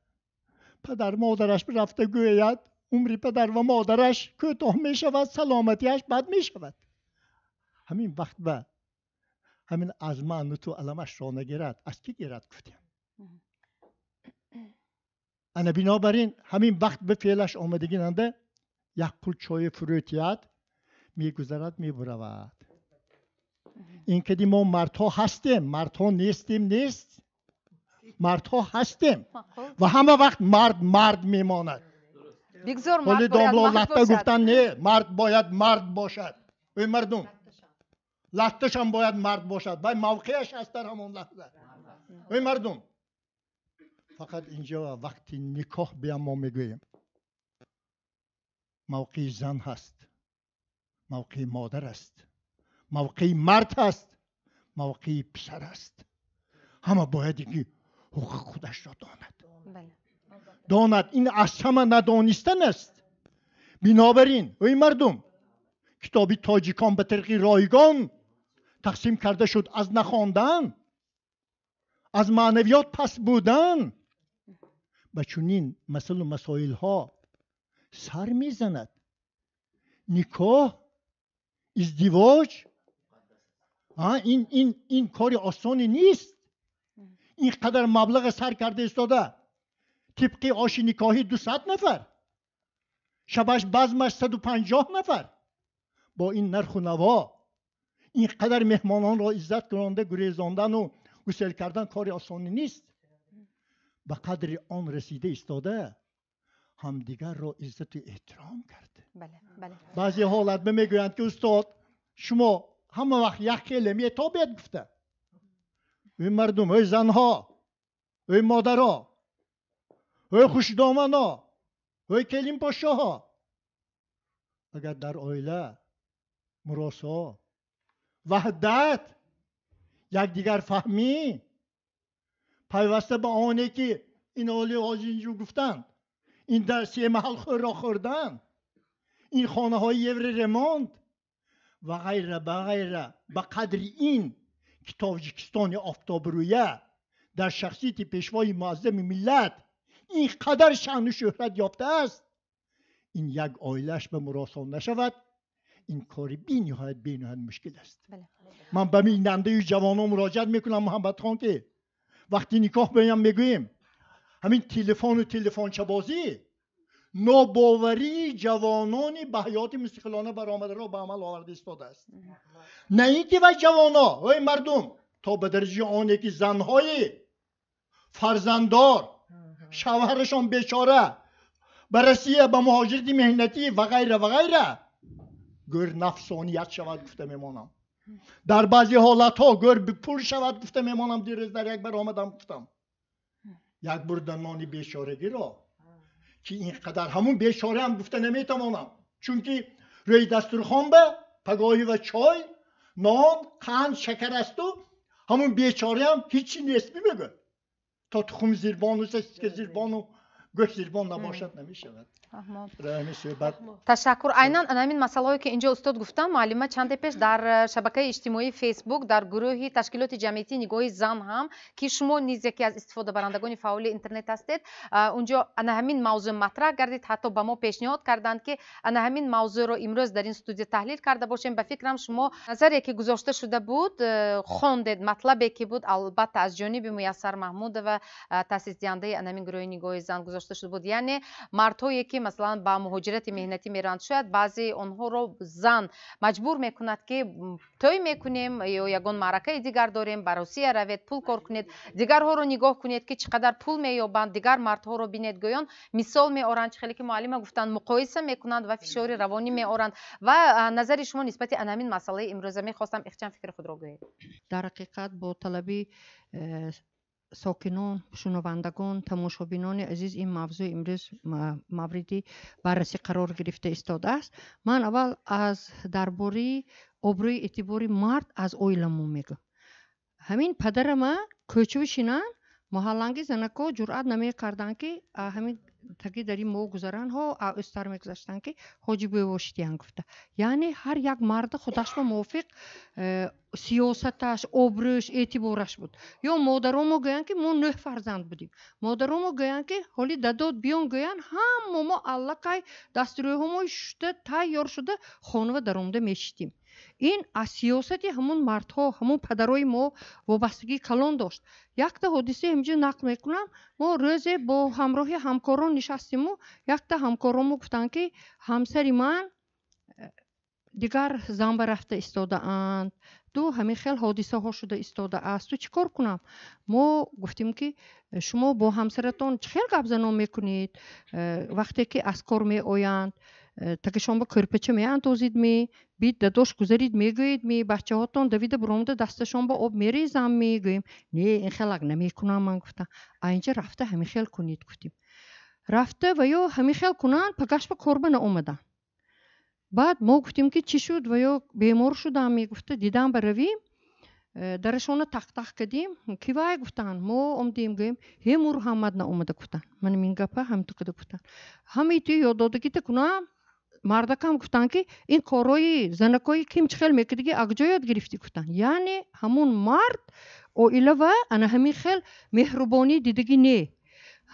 پدر مادرش رفته گوید عمری پدر و مادرش کوتاه می شود سلامتیش بد می شود همین وقت به همین از من و تو علمش را نگیرد از کی گیرد کتیم بنابراین همین وقت به فعلش آمدگی نده یک کلچای فروتیت میگذرد میبرود اینکه دی ما مردها هستیم ها نیستیم نیست مردها هستیم و همه وقت مرد مرد میماند بگذار مرد باید گفتن نه مرد باید مرد باشد ای مردم لطش هم باید مرد باشد و موقعش هست در همون لحظه ای مردم فقط اینجا وقتی نکاح به ما میگویم موقع زن هست موقع مادر است موقع مرد هست موقع پسر است همه باید که حقوق خودش را داند بله. داند این از همه ندانستن است بنابراین ای مردم کتابی تاجیکان به طریق رایگان تقسیم کرده شد از نخواندن از معنویات پس بودن ба чунин масалу масоилҳо сар мезанад никоҳ издивоҷ ин ин ин кори осони нест ин қадар маблағ сар карда истода тибқи оши никоҳӣ дусад нафар шабаш базмаш саду панҷоҳ нафар бо ин нарху наво ин қадар меҳмононро иззат кунонда гурезондану гусел кардан кори осони нест ба қадри он расида истода ҳамдигарро иззату эҳтиром кард баъзе ҳолат мемегӯянд ки устод шумо ҳама вақт як хеле метобед гуфта ӯй мардум ӯй занҳо ӯй модаро ӯй хушдомано ӯй келимпошоҳо агар дар оила муросо ваҳдат якдигар фаҳмӣ пайваста ба оне ки ин оли озинҷу гуфтанд ин дарсие маҳал хӯро хӯрданд ин хонаҳои евре ремонд ва ғайра ба ғайра ба қадри ин ки тоҷикистони офтобрӯя дар шахсияти пешвои муаззами миллат ин қадар шаъну шӯҳрат ёфтааст ин як оилааш ба муросон нашавад ин кори биниҳоят бениҳоят мушкил аст ман ба минандаю ҷавонон муроҷиат мекунам муҳаммадхон ки вақти никоҳ биям мегӯем ҳамин телефону телефончабозӣ нобоварии ҷавонони ба ҳаёти мустиқилона баромадаро ба амал оварда истодааст на ин ки ва ҷавоно ои мардум то ба дараҷаи оне ки занҳои фарзанддор шавҳарашон бечора ба россия ба муҳоҷирати меҳнатӣ ва ғайра ва ғайра гӯр нафсоният шавад гуфта мемонам дар баъзе ҳолатҳо гӯр пур шавад гуфта меҳмонам дирӯз дар як бар омадам гуфтам як бурда нони бечорагиро ки ин қадар ҳамун бечораам гуфта наметавонам чунки рӯи дастурхон ба пагоҳӣ ва чой нон қанд шакарасту ҳамун бечораам ҳичи нест мебигӯ то тухуми зирбону сасиска зирбону гӯх зирбон набошад намешавад ташаккур айнан намин масъалаҳое ки инҷо устод гуфтам муаллима чанде пеш дар э, шабакаи иҷтимоии фейсбук дар гурӯҳи ташкилоти ҷамъиятии нигоҳи зан ҳам ки шумо низ яке аз истифодабарандагони фаъоли интернет ҳастед э, унҷо анаҳамин мавзӯъ матраҳ гардид ҳатто ба мо пешниҳод карданд ки анаҳамин мавзӯъро имрӯз дар ин студия таҳлил карда бошем ба фикрам шумо назаре ки гузошта шуда буд э, хондед матлабе ки буд албатта аз ҷониби муяссар маҳмудова таъсисдиҳандаи анаҳамин гурӯҳи нигоҳи зан гузошта шуда буд яъне мардое ки مثلا با مهاجرت مهنتی میرند شاید بعضی آنها رو زن مجبور میکند که توی میکنیم یا یگان معرکه دیگر داریم به روسیه روید پول کار کنید دیگر ها رو نگاه کنید که چقدر پول مییابند دیگر مرد ها رو بینید گویان مثال میآورند خیلی که معلم گفتند مقایسه میکنند و فشار روانی میآورند و نظر شما نسبت انامین مسئله امروزه میخواستم اخچن فکر خود رو گوید در حقیقت با طلبی сокинон шунавандагон тамошобинони азиз ин мавзӯ имрӯз мавриди баррасӣ қарор гирифта истодааст ман аввал аз дар бораи обрӯи эътибори мард аз оиламон мегӯм ҳамин падарама кӯчуи шинан моҳаллангӣ занакҳо ҷуръат намекарданд ки ҳамин таги дар ин моҳ гузаранҳо устар мегузаштанд ки ҳоҷи бевоштиян гуфта яъне ҳар як марда худаш ба мувофиқ э, сиёсаташ обрӯш эътибораш буд ё модаромо гӯянд ки мо нӯҳ фарзанд будем модаромо гӯянд ки ҳоли дадод биён гӯянд ҳамо мо аллакай дастрӯиҳомои шута тайёр шуда хонава даромада мешитем ин аз сиёсати ҳамун мардҳо ҳамун падарои мо вобастагӣ калон дошт якта ҳодисаи ҳамҷо нақл мекунам мо рӯзе бо ҳамроҳи ҳамкорон нишастиму якта ҳамкоронмо гуфтанд ки ҳамсари ман э, дигар занба рафта истодаанд ду ҳамин хел ҳодисаҳо шуда истодааст ту чӣ кор кунам мо гуфтем ки э, шумо бо ҳамсаратон чихел гапзано мекунед э, вақте ки аз кор меоянд так шумо кӯрпача меандозид ми би дадош гузарид мегӯед ми бачаҳотон давида буромада дасташонба об мерезам мегӯем не ин хелак намекунам ман гуфта аинҷа рафта ҳамин хел кунед гуфтим рафта ва ё ҳамин хел кунанд пагашба корба наомада баъд мо гуфтем ки чӣ шуд ва ё бемор шудам мегуфта дидам баравим э, дарашона тақтақ кадем кивай гуфтанд мо омдем гӯем ҳемур ҳаммад наомада гуфтанд ман ин гапа ҳамтӯ када гуфтанд ҳамаи ту ёддодагита кунам мардакам гуфтанд ки ин корои занакои кимчихел мекардиги акҷо ёд гирифтӣ гуфтанд яъне ҳамун мард оила ва ана ҳамин хел меҳрубонӣ дидагӣ не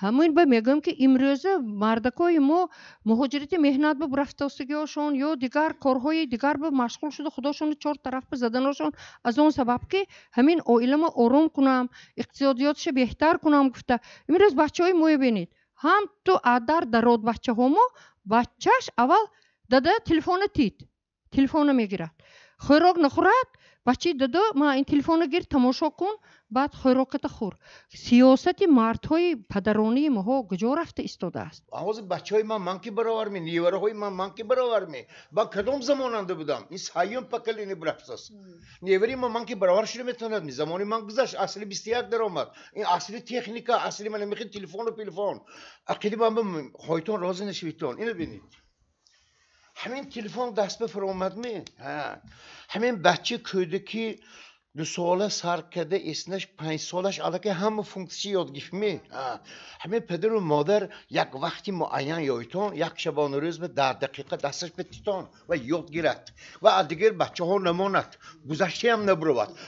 ҳамин ба мегӯем ки имрӯза мардакои мо муҳоҷирати меҳнат буб рафтаостагиошон ё дигар корҳои дигар буб машғул шуда худошону чортарафа заданошон аз он сабаб ки ҳамин оилама ором кунам иқтисодиёташа беҳтар кунам гуфта имрӯз бачаҳои мо ебинед ҳам ту адар дародбачаҳо мо бачааш аввал дада телефона тит телефона мегирад хӯрок нахӯрад бачи дада ма ин телефона гир тамошо кун баъд хӯроката хӯр сиёсати мардҳои падаронии моҳо куҷо рафта истодааст авози бачаҳои ман ман ки бароварме невараҳои ман ман ки бароварме ба кадом замонанда будам ин саюм поколени бурафтас невари ман ман ки баравар шуда метавонад замони ман гузашт асри бисту як даромад ин асри техника асри ма намехи телефону телефон ақиди ман бимоим хоҳитон розӣ нашавидтон ино бинед همین telefon dast bi firolmadimi ha همین بچه دو ساله سرکده اسنش پنج سالش علاقه همه فونکسی یاد گیفمی همه پدر و مادر یک وقتی معین یایتان یک شبانه روز به در دقیقه دستش به و یاد گیرد و دیگر بچه ها نماند گذشته هم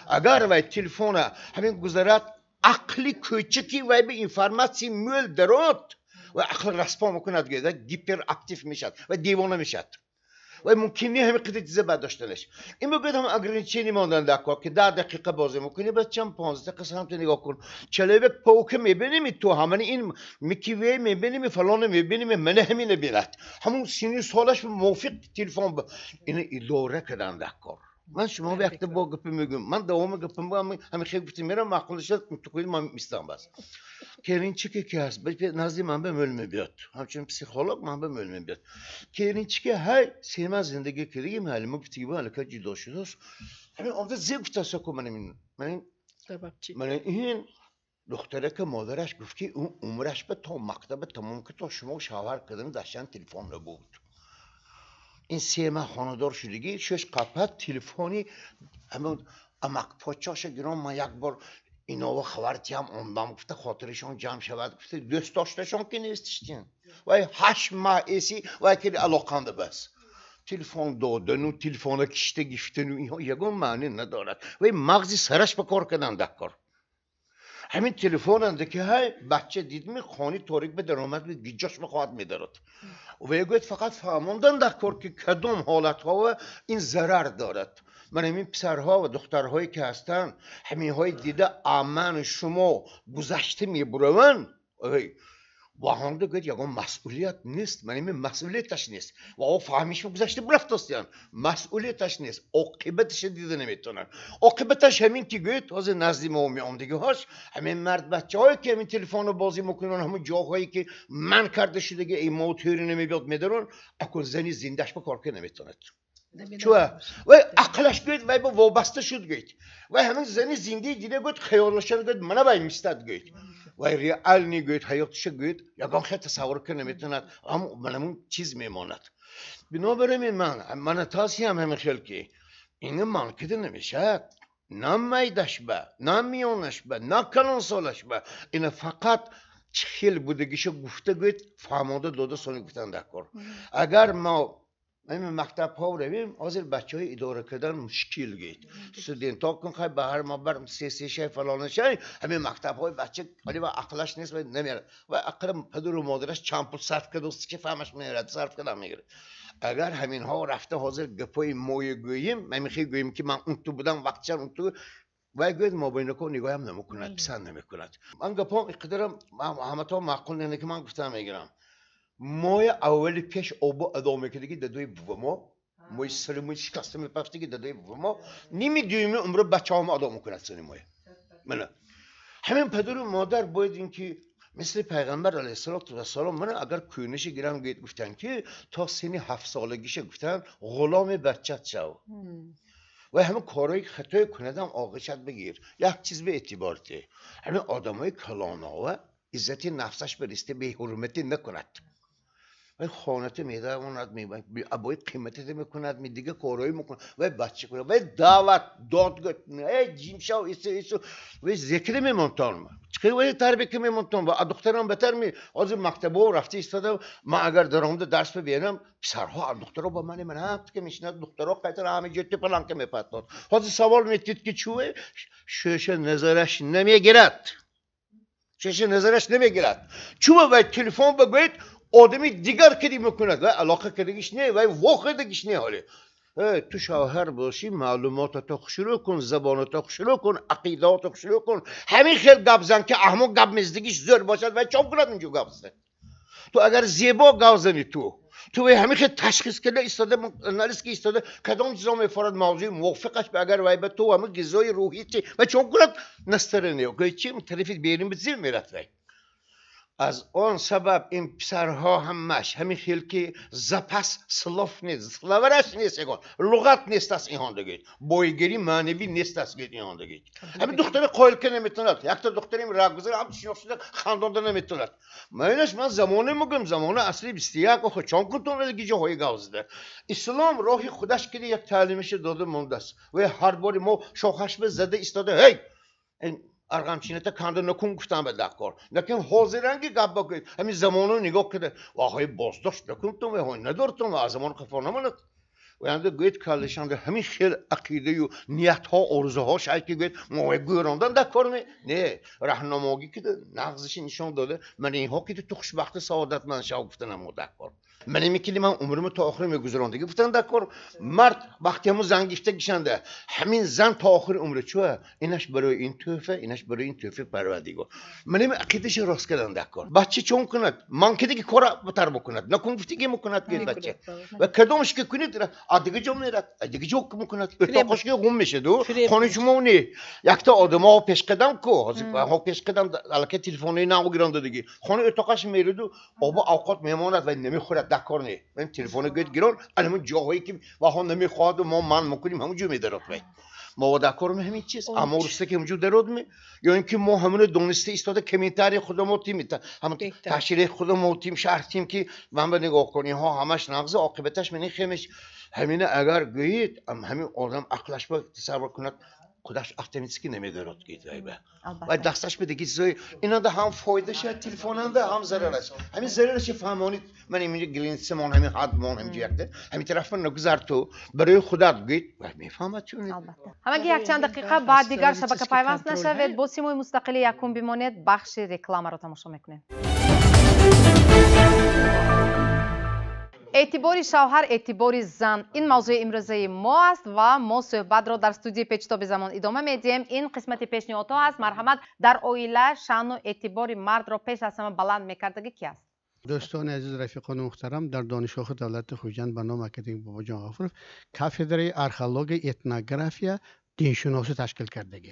اگر وای تلفن همین گذرد عقلی کوچکی وای به اینفرماسی مول دراد و عقل رسپا میکند گیپر اکتیف میشد و دیوانه میشد و ممکنی همه قدرت داشتنش. این بگید هم اگرینچینی ماندن کار که ده دقیقه بازی میکنی بس چند پانز دقیقه هم تو نگاه کن چلیبک پوکه میبینیم تو همین این میکیوی میبینیم فلان میبینیم من همینه بیرد همون سینی سالش موفق تلفن به این اداره کردن دکار من شما وقتی با گپ میگم من دوام گپ میگم همین خیلی گفتم میرم معقول شد متقول من میستم بس کرین چیکی که هست به نزدی من به ملمه بیاد همچنین پسیخولوگ من به ملمه بیاد کرین چیکی هر سیما زندگی کردی معلومه گفتی با علاقه جدا شده همین اونجا زیب تاسا کو من این من من این دختره که مادرش گفت که اون عمرش به تا مکتب تمام که تا شما شوهر کردن داشتن تلفن بود این سیما خاندار şidigi شش kapat تلفنی، همون، امک پچاش گرام ما یک بار اینو و خبرتی هم اوندم گفته خاطرشون جمع شود گفته دوست داشتشون که نیستشتین وای هشت ماه ایسی و علاقان ده بس تلفن دادن و تلفن کشته گفتن و اینها یگون معنی ندارد وای مغزی سرش بکار کار دکار همین تلفن انده که های بچه دید می خانی تاریک به درامت می گیجاش می خواهد می دارد و گوید فقط فهموندن در کور که کدوم حالت ها این ضرر دارد من همین پسرها و دخترهایی که هستن همین های دیده آمن شما گذشته می بروند و دو گفت یکم مسئولیت نیست من این مسئولیتش نیست و او فهمیش گذشته برفت استیان مسئولیتش نیست عاقبتش دیده نمیتونن عاقبتش همین که گفت از نزدی ما میام دیگه هاش همین مرد بچه هایی که همین تلفن رو بازی میکنن همون جاهایی که من کرده شده که این ما تیری می میدارن اکن زنی زندش با کار که نمیتونه چوه و عقلش گید و با وابسته شد گید و همین زنی زنده دیده گید خیالشان گید منه بای میستد گید و ریال گوید حیات گوید یگان خیلی تصور که نمیتوند هم منمون چیز میماند بنابراین من من تاسی هم همه خیل که این کده نمیشد نه میدش به نه میانش به نه سالش به این فقط چخیل بودگیشو گفته گوید فهمانده داده سونی گفتن ده اگر ما این مکتب ها رویم حاضر بچه های اداره کردن مشکل گید سودین تا کن خواهی به هر برم سی سی شای فلان شای همین مکتب های بچه ولی و عقلش نیست و نمیره و اقل پدر و مادرش چند صرف کرد است که فهمش میرد صرف کردن میگیره اگر همین ها رفته حاضر گپای موی گوییم من میخی گوییم که من اون تو بودم وقت چند اون تو و گوید ما بین کو نمیکنند بله. پسند نمیکند من گپام اقدرم همه تا معقول که من گفتم میگیرم مای اول پیش او ادام میکردی که دادوی بومو موی سر شکست شکسته میپفتی که دادوی بومو نیمی دویمی عمر بچه هم ادام کند سنی مای همین پدر و مادر باید اینکه مثل پیغمبر علیه السلام من اگر کوینشی گیرم گید گفتن که تا سنی هفت سالگیشه گفتن غلام بچت شو و همه کارای خطای کندم آقشت بگیر یک چیز به اعتبار ده همه آدم های کلان ها و عزتی نفسش بریسته به حرمتی نکند وای خانت میده اوند می ابوی قیمتت میکند می دیگه کارایی میکنه و بچه کنه وای دعوت دادگاه ای جیم شاو ایسو ایسو وای ذکر می مونتان چه و تربیه که می و دخترم بهتر می از مکتب و رفته ایستاده ما اگر در آمده درس ببینم پسرها دخترو با من من هفت که میشنه دخترو قطر همه جت که میپتاد حاضر سوال میتید که چوه شش نظرش نمیگیرد چش نظرش نمیگیرد چوب وای تلفن بگوید آدمی دیگر کدی میکند و علاقه کردگیش نه و واقع دگیش نه حالی تو شوهر باشی معلومات تو رو کن زبان تو رو کن عقیده تو رو کن همین خیلی گبزن که احمق گب مزدگیش زور باشد و چاپ کند اونجا تو اگر زیبا گپ زنی تو تو همین خیلی تشخیص کرده استاده نالیس که استاده کدام چیزا میفرد موضوع موفقش به اگر وای به تو همه گزای روحی چی و چون کند نستره نیو که چیم تعریفی بیریم بزیر میرد وای از آن سبب این پسرها همش همین خیل که زپس سلاف نیست سلاورش نیست اگه لغت نیست از این دگید بایگری معنوی نیست از این دگید خب همین دختری قایل که نمیتوند یک تا دختریم گذاره، هم شناخ شده خاندانده نمیتوند منش من زمانه مگم زمانه اصلی 21 خو چون کنتون دیگه های گوزده، اسلام راه خودش که یک تعلیمش داده مونده است و هر باری ما شوخش به زده ایستاده هی ارغم چینه تا کند نکن گفتم به دکار نکن حال رنگی گب بگید همین زمانو نگاه کده واهای بازداش نکن تو های ندار و از زمان خفا نماند و یعنی گوید کلشان ده همین خیل عقیده و نیت ها ارزه ها شاید که گوید ما دکار می نه رحنام که ده نغزش نشان داده من اینها که تو خوشبخت سعادت من شاید گفتنم و دکار من میکلی من عمرمو تا آخر میگذرانده دیگه گفتن دکار مرد وقتی همون زنگشته گشنده همین زن تا آخر عمر چوه اینش برای این توفه اینش برای این توفه پروردگار من این عقیدش راست کردن دکار بچه چون کند من که دیگه کارا بتر بکند نکن گفتی که مکند گیر بچه و کدومش که کنید را دیگه جا میرد دیگه جا مکند اتاقش که غم میشه دو خانه شما نه یک تا ها پیش قدم کو ها پیش قدم الکه تلفنی نه گیرند دیگه خانه اتاقش میرد و آبا اوقات میماند و نمیخورد دکار کار من تلفن گید گیران الان جاهایی که واها نمیخواد و ما من مکنیم همون میدارد می ما دکار می همین چیز اما رسته که جو درود می یا اینکه ما همون دونسته استاده کمیتری خودم و تیم همون تشریح خودم موتیم تیم شهر تیم که من به نگاه کنی ها همش نغزه عاقبتش منی خیمش همینه اگر گویید همین آدم اقلش با تصور کند خودش اختنیسکی نمیدارد گیتای به و دستش بده که زوی اینا ده هم فایده تلفون هم ده هم است همین است فهمانید من این گلین سمان همین حد مان همین جکته همین طرف نگذر تو برای خودت گیت و میفهمد چون همگی یک چند دقیقه بعد دیگر شبکه پایوانس نشوید با سیموی مستقلی یکم بیمونید بخش رکلام رو تماشا میکنید эътибори шавҳар эътибори зан ин мавзӯи имрӯзаи мо аст ва мо суҳбатро дар студияи печитоби замон идома медиҳем ин қисмати пешниҳодҳо аст марҳамат дар оила шаъну эътибори мардро пеш аз ҳама баланд мекардагӣ ки аст дӯстони азиз рафиқону мухтарам дар донишгоҳи давлати хуҷанд ба номи академик бобоҷон ғафуров кафедраи археология этнография диншиносӣ ташкил кардагӣ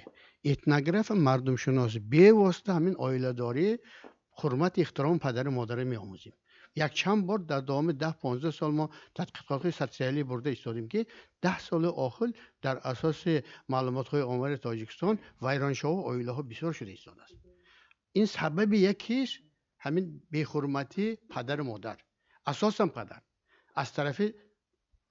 этнография мардумшинос бевосита ҳамин оиладорӣ ҳурмати эҳтироми падару модара меомӯзем یک چند بار در دوام ده 15 سال ما تدقیقات سطحی برده ایستادیم که ده سال آخر در اساس معلومات های آمار تاجیکستان ویرانشاه و آیله ها بسیار شده ایستاده است این سبب یکیش همین بیخورمتی پدر مادر اساسا پدر از طرف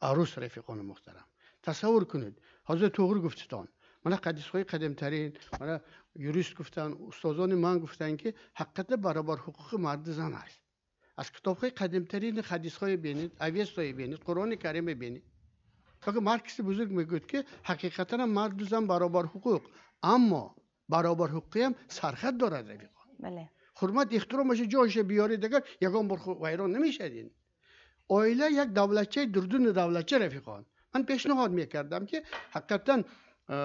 عروس رفیقان محترم تصور کنید حاضر توغر گفتتان من قدیس های قدمترین من یوریست گفتن استادان من گفتن که حقیقت برابر حقوق مرد زن است از کتاب های قدیم ترین حدیث های بینید اویست های بینید قرآن کریم بینید فکر مرکس بزرگ می‌گوید که حقیقتا مرد دوزم برابر حقوق اما برابر حقوقی هم سرخط دارد بله. اگر خرمت اخترام باشه جایش بیاری دگر یکان برخو ویران نمیشد این آیله یک دولتچه دردون دولتچه رفیقان من پیشنهاد می‌کردم که حقیقتا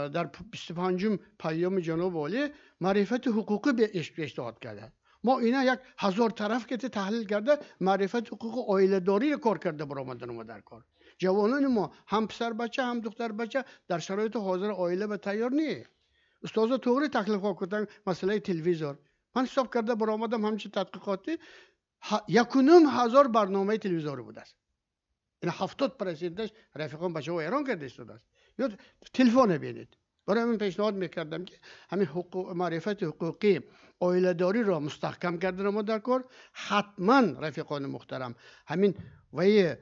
در 25 پیام جناب والی معرفت حقوقی به اشتراد کرده ما اینا یک هزار طرف که تحلیل کرده معرفت حقوق آیله داری کار کرده برآمدن ما در کار جوانان ما هم پسر بچه هم دختر بچه در شرایط حاضر آیله به تیار نیه استاد توری تکلیف ها کردن مسئله تلویزیون من حساب کرده برآمدم همچین تحقیقاتی یکونم هزار برنامه تلویزیون بوده است این یعنی هفتاد پرسیدش رفیقان بچه ها ایران کرده است یا تلفن بینید برای من پیشنهاد میکردم که همین حقوق معرفت حقوقی اویلداری را مستحکم کردن ما در کار حتما رفیقان محترم همین وی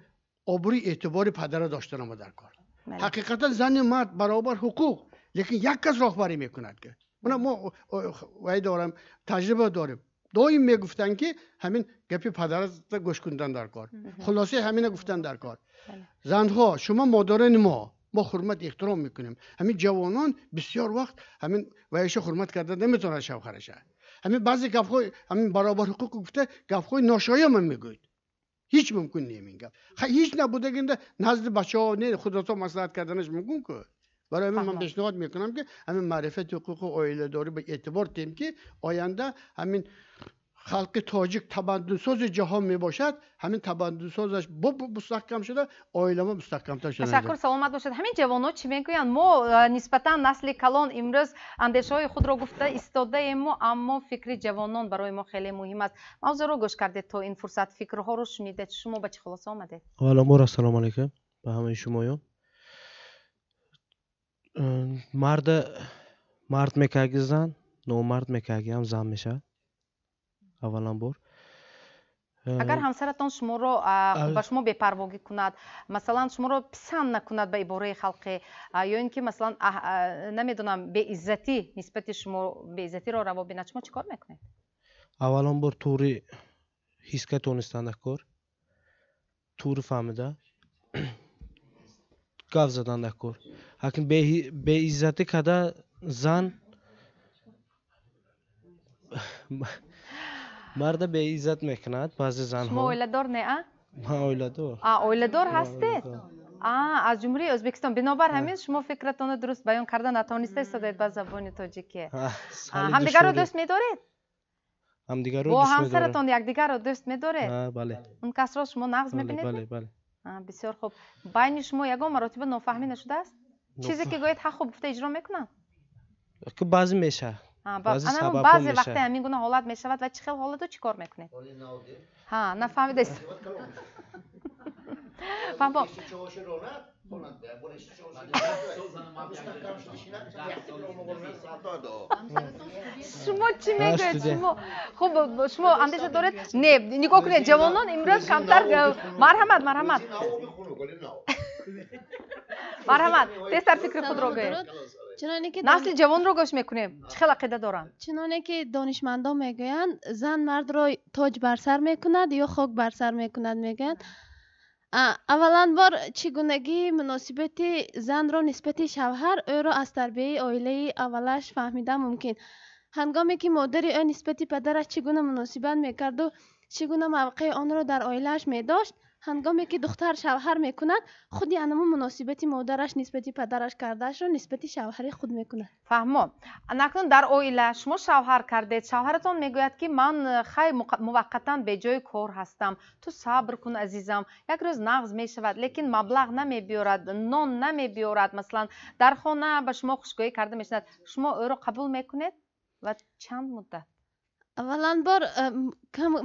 ابری اعتبار پدر داشتن ما در کار بله. حقیقتا زن مرد برابر حقوق لیکن یک کس راهبری میکند که من ما وی دارم تجربه داریم دویم میگفتن که همین گپی را گوش کندن در کار خلاصه همینه گفتن در کار بله. زنها شما مادران ما با حرمت احترام میکنیم همین جوانان بسیار وقت همین ویشه حرمت کرده نمیتونن شوخرشه. همین بعضی گفخوی همین برابر حقوق گفته گفخوی من میگوید هیچ ممکن نیم این گفت هیچ نبوده گنده نزد بچه ها نه خودتا مسلحت کردنش ممکن که برای من من بله. پیشنهاد میکنم که همین معرفت حقوق و آیله داری به اعتبار تیم که آینده همین халқи тоҷик табаддунсози ҷаҳон мебошад ҳамин табаддунсозаш бо мустаҳкам шуда оилама мустаҳкамтар шуда ташаккур саломат бошад ҳамин ҷавоно чӣ мегӯянд мо нисбатан насли калон имрӯз андешаҳои худро гуфта истодаемо аммо фикри ҷавонон барои мо хеле муҳим аст мавзӯъро гӯш кардед то ин фурсат фикрҳоро шунидед шумо ба чӣ хулоса омадед аввала мор ассалому алайкум ба ҳамаи шумоён марда мард мекаҳаги зан номард мекаҳагиам зан мешавад аввалан бор агар э, ҳамсаратон шуморо ба шумо бепарвогӣ кунад масалан шуморо писанд накунад ба ибораи халқе ё ин ки масалан намедонам беиззатӣ нисбати шумо беиззатиро раво бинад шумо чӣ кор мекунед аввалон бор тӯри ҳиска тонистанда кор тӯри фаҳмида гав заданда кор акин беиззатӣ када зан مرد به عزت میکند بعضی زن ها اولادار نه ما اولادور آه اولادور هستید آه از جمهوری ازبکستان بنابر همین شما فکرتان رو درست بیان کرده نتوانسته صدایت به زبان تاجیکی دیگر رو دوست میدارید دیگر رو دوست میدارید یک دیگر رو دوست میدارید بله اون کس رو شما نقض میبینید بله بله بسیار خوب بین شما یگان مراتب نفهمی نشده است چیزی که گوید حق خوب گفته اجرا میکنن که بعضی میشه анамн баъзе вақта ҳамин гуна ҳолат мешавад ва чӣ хел ҳолату чӣ кор мекунед ҳа нафаҳмидаи [LAUGHS] шумо чӣ мегӯед хуб шумо андеша доред не нигоҳ кунед ҷавонон имрӯз камтар э, марҳамат марҳамат [LAUGHS] марҳамат тезтар фикри худро гӯед насли ҷавонро гӯш мекунем чӣ хел ақида дорам чуноне ки донишмандон мегӯянд зан мардро тоҷ бар сар мекунад ё хок бар сар мекунад мегӯянд аввалан бор чӣ гунагии муносибати занро нисбати шавҳар ӯро аз тарбияи оилаи аввалаш фаҳмида мумкин ҳангоме ки модари ӯ нисбати падараш чӣ гуна муносибат мекарду чӣ гуна мавқеи онро дар оилааш медошт ҳангоме ки духтар шавҳар мекунад худи анаму муносибати модараш нисбати падараш кардаашро нисбати шавҳари худ мекунад фаҳмо накун дар оила шумо шавҳар кардед шавҳаратон мегӯяд ки ман э, хай муваққатан беҷои кор ҳастам ту сабр кун азизам як рӯз нағз мешавад лекин маблағ намебиёрад нон намебиёрад масалан дар хона ба шумо хушгӯӣ карда мешинад шумо ӯро қабул мекунед ва чанд муддат аввалан бор э,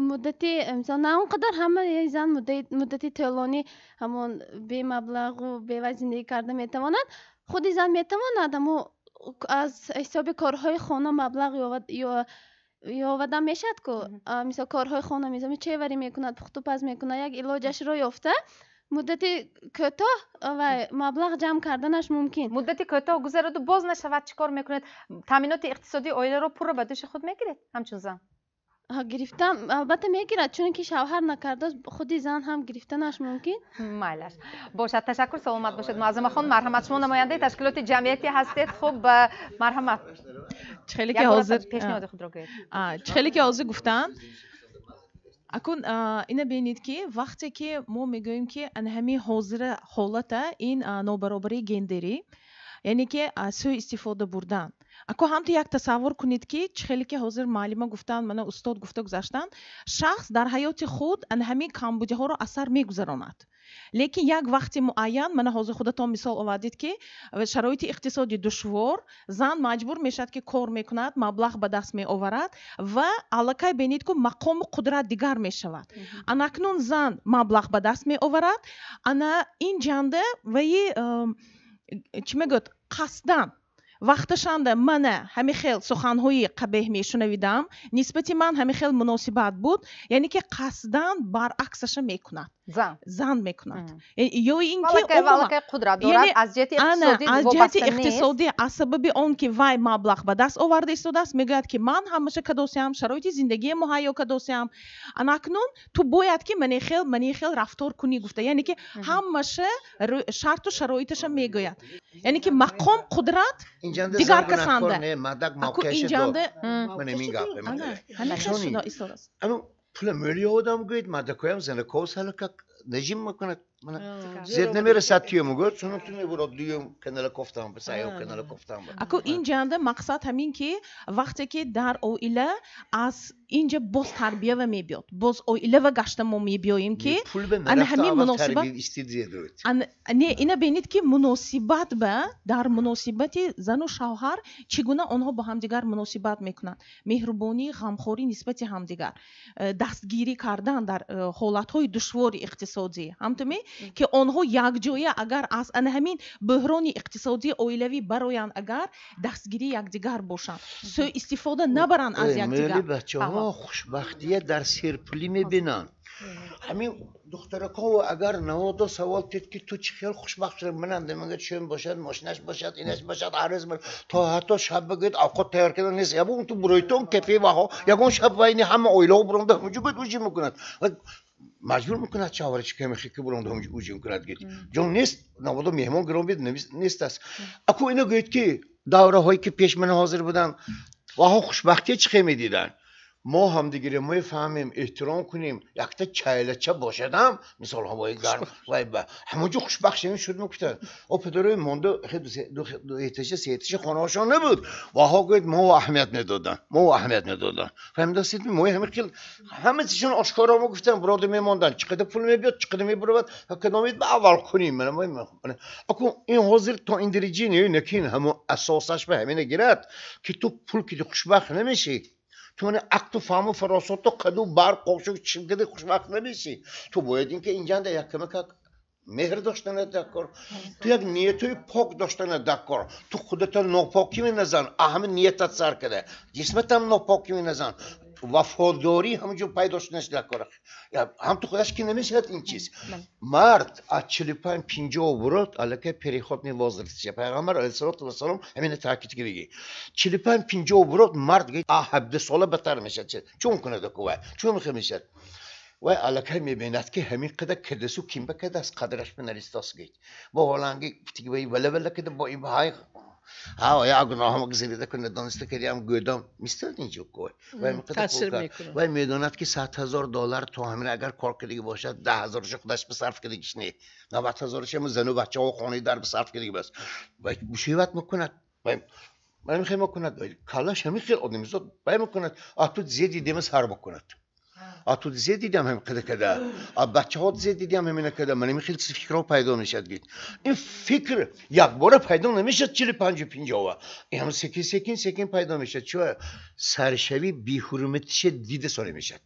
муддати э, мисол на он қадар ҳамаи зан муддати тӯлонӣ ҳамон бемаблағу бевай зиндагӣ карда метавонад худи зан метавонад ҳамо аз ҳисоби корҳои хона маблағ ёовада мешавад ку мисол корҳои хона мизоми чевари мекунад пухтупаз мекунад як илоҷашро ёфта муддати кӯтоҳ ва маблағ ҷамъ карданаш мумкин муддати кӯтоҳ гузароду боз нашавад чӣ кор мекунед таъминоти иқтисодии оиларо пурро ба дӯши худ мегиред ҳамчун зан гирифтан албатта мегирад чуне ки шавҳар накардаст худи зан ҳам гирифтанаш мумкин майлаш бошад ташаккур саломат бошед муаззамахон марҳамат шумо намояндаи ташкилоти ҷамъияте ҳастед хуб марҳамат чхеле ки ҳозир пешниҳоди худро гӯед чхеле ки ҳозир гуфтанд акун ина бинед ки вақте ки мо мегӯем ки анҳами ҳозира ҳолата ин нобаробарии гендерӣ яъне ки сӯистифода бурдан акун ҳамто як тасаввур кунед ки чихеле ки ҳозир муаллима гуфтан мана устод гуфта гузаштанд шахс дар ҳаёти худ анҳамин камбудиҳоро асар мегузаронад лекин як вақти муайян мана ҳозир худатон мисол овардед ки э, шароити иқтисоди душвор зан маҷбур мешавад ки кор мекунад маблағ ба даст меоварад ва аллакай бинед ку мақому қудрат дигар мешавад анакнун зан маблағ ба даст меоварад ана ин ҷанда вай э, чӣ мегӯяд қасдан вақташанда мана хамихел суханҳои қабеҳ мешунавидам нисбати ман ҳамихел муносибат буд яъне ки қасдан баръаксаша мекунад зан зан мекунад ё аз ҷиҳати иқтисодӣ аз сабаби он ки вай маблағ ба даст оварда истодааст мегӯяд ки ман ҳамаша кадосиам шароити зиндагии муҳайё кадосиам анакнун ту бояд ки мане хел мане хел рафтор кунӣ гуфта яъне ки ҳамаша шарту шароиташа мегӯяд яъне ки мақом қудрат اینجاندا دیگر کسانده مادک ماکش تو من همین گپ من آره، همه کسی ایستوراست اما پول میلی آدم گوید مادکویم زن کوس که نجیم میکنه зед намерасад тӯему гуфт чун ту мебуро дуюм канала кофтам ба сайё канала кофтам ба ако инҷанда мақсад ҳамин ки вақте ки дар оила аз инҷа боз тарбиява мебиёд боз оилава гашта мо мебиёем кианҳаминуносибатне ина бинед ки муносибат ба дар муносибати зану шавҳар чӣ гуна онҳо бо ҳамдигар муносибат мекунанд меҳрубонӣ ғамхорӣ нисбати ҳамдигар э, дастгирӣ кардан дар э, ҳолатҳои душвори иқтисодӣ ҳамтумед که آنها یک اگر از ان همین بحران اقتصادی اویلوی برایان اگر دستگیری یکدیگر باشند سو استفاده خب، نبرند از یکدیگر بله. بچه ها خوشبختیه در سرپلی خب. میبینند. خب. همین دخترکا و اگر نوادا سوال که تو چی خوشبختر خوشبخت منم مگه بشه، باشد بشه، باشد اینش باشد عرض تا حتی شب بگید اوقات تیار کردن نیست یا اون تو برتون کپی وها. ها شب همه و برونده همونجا میکنند مجبور میکند چاوری که میخی که بلند همج اوجی کرد گیت جون نیست نبودا مهمان گرام بید نیست است اکو اینو گوید که دوره هایی که پیش من حاضر بودن و ها خوشبختی چه میدیدن ما همدیگه ما فهمیم احترام کنیم یک تا کایلچه باشدم مثال هوای گرم خب. و با همه جو خوشبخش این شد میکتن او پدرای مانده دو احتشه سه احتشه خانه هاشان نبود و ها گوید ما اهمیت ندادن ما اهمیت ندادن فهمیدستید ما همه کل همه چیشون آشکارا ما گفتن می میماندن چقدر پول میبیاد چقدر میبرود و کدامید به اول کنیم من ما خب- این حاضر تا این درجی نیو نکین همون اساسش به همینه گیرد که تو پول که خوشبخت نمیشی تو من عقد فام فراست و قدو بر قوشو چیم گده خوش وقت نمیسی تو باید اینکه اینجا در یک کمک مهر داشتن دکار تو یک نیت های پاک داشتن دکار تو خودت ناپاکی می نزن اهم نیتت سر کده جسمت هم ناپاکی می نزن وفاداری همونجا پیداش نشد کار هم تو خودش که نمیشد این چیز بله. مرد از 45 50 برات الکه پریخوب نی وازرسی پیغمبر علیه السلام همین تاکید که بگی 45 50 برات مرد گه 17 ساله بتر میشد چون کنه کوه چون میخه میشد و الکه میبیند که همین قدر کدسو کیم بکد از قدرش به نریستاس گید با ولانگی پتیگوی ولا ولا کده با این ha ja اگر ما گزیده کنه دانسته کردیم گودام میستر نیجو کوی و تاثیر میکنه و میدوند که 100 هزار دلار تو همین اگر کار کردی باشد 10 هزار خودش به صرف کردی نه 90 هزارش هم زن و بچه و خانه در به صرف کردی بس و مشیوت میکند من میخوام کند کلاش همین خیلی آدمی زاد بای میکند آتو زیادی دیمس هر میکند تو دیزه دیدم هم کده کده بچه ها دیزه دیدم هم کده من این خیلی فکرها پیدا میشد گید این فکر یک بار پیدا نمیشد چلی پنج پینجا و این هم سکین سکین سکین پیدا میشد چون سرشوی بی حرمتش دیده ساره میشد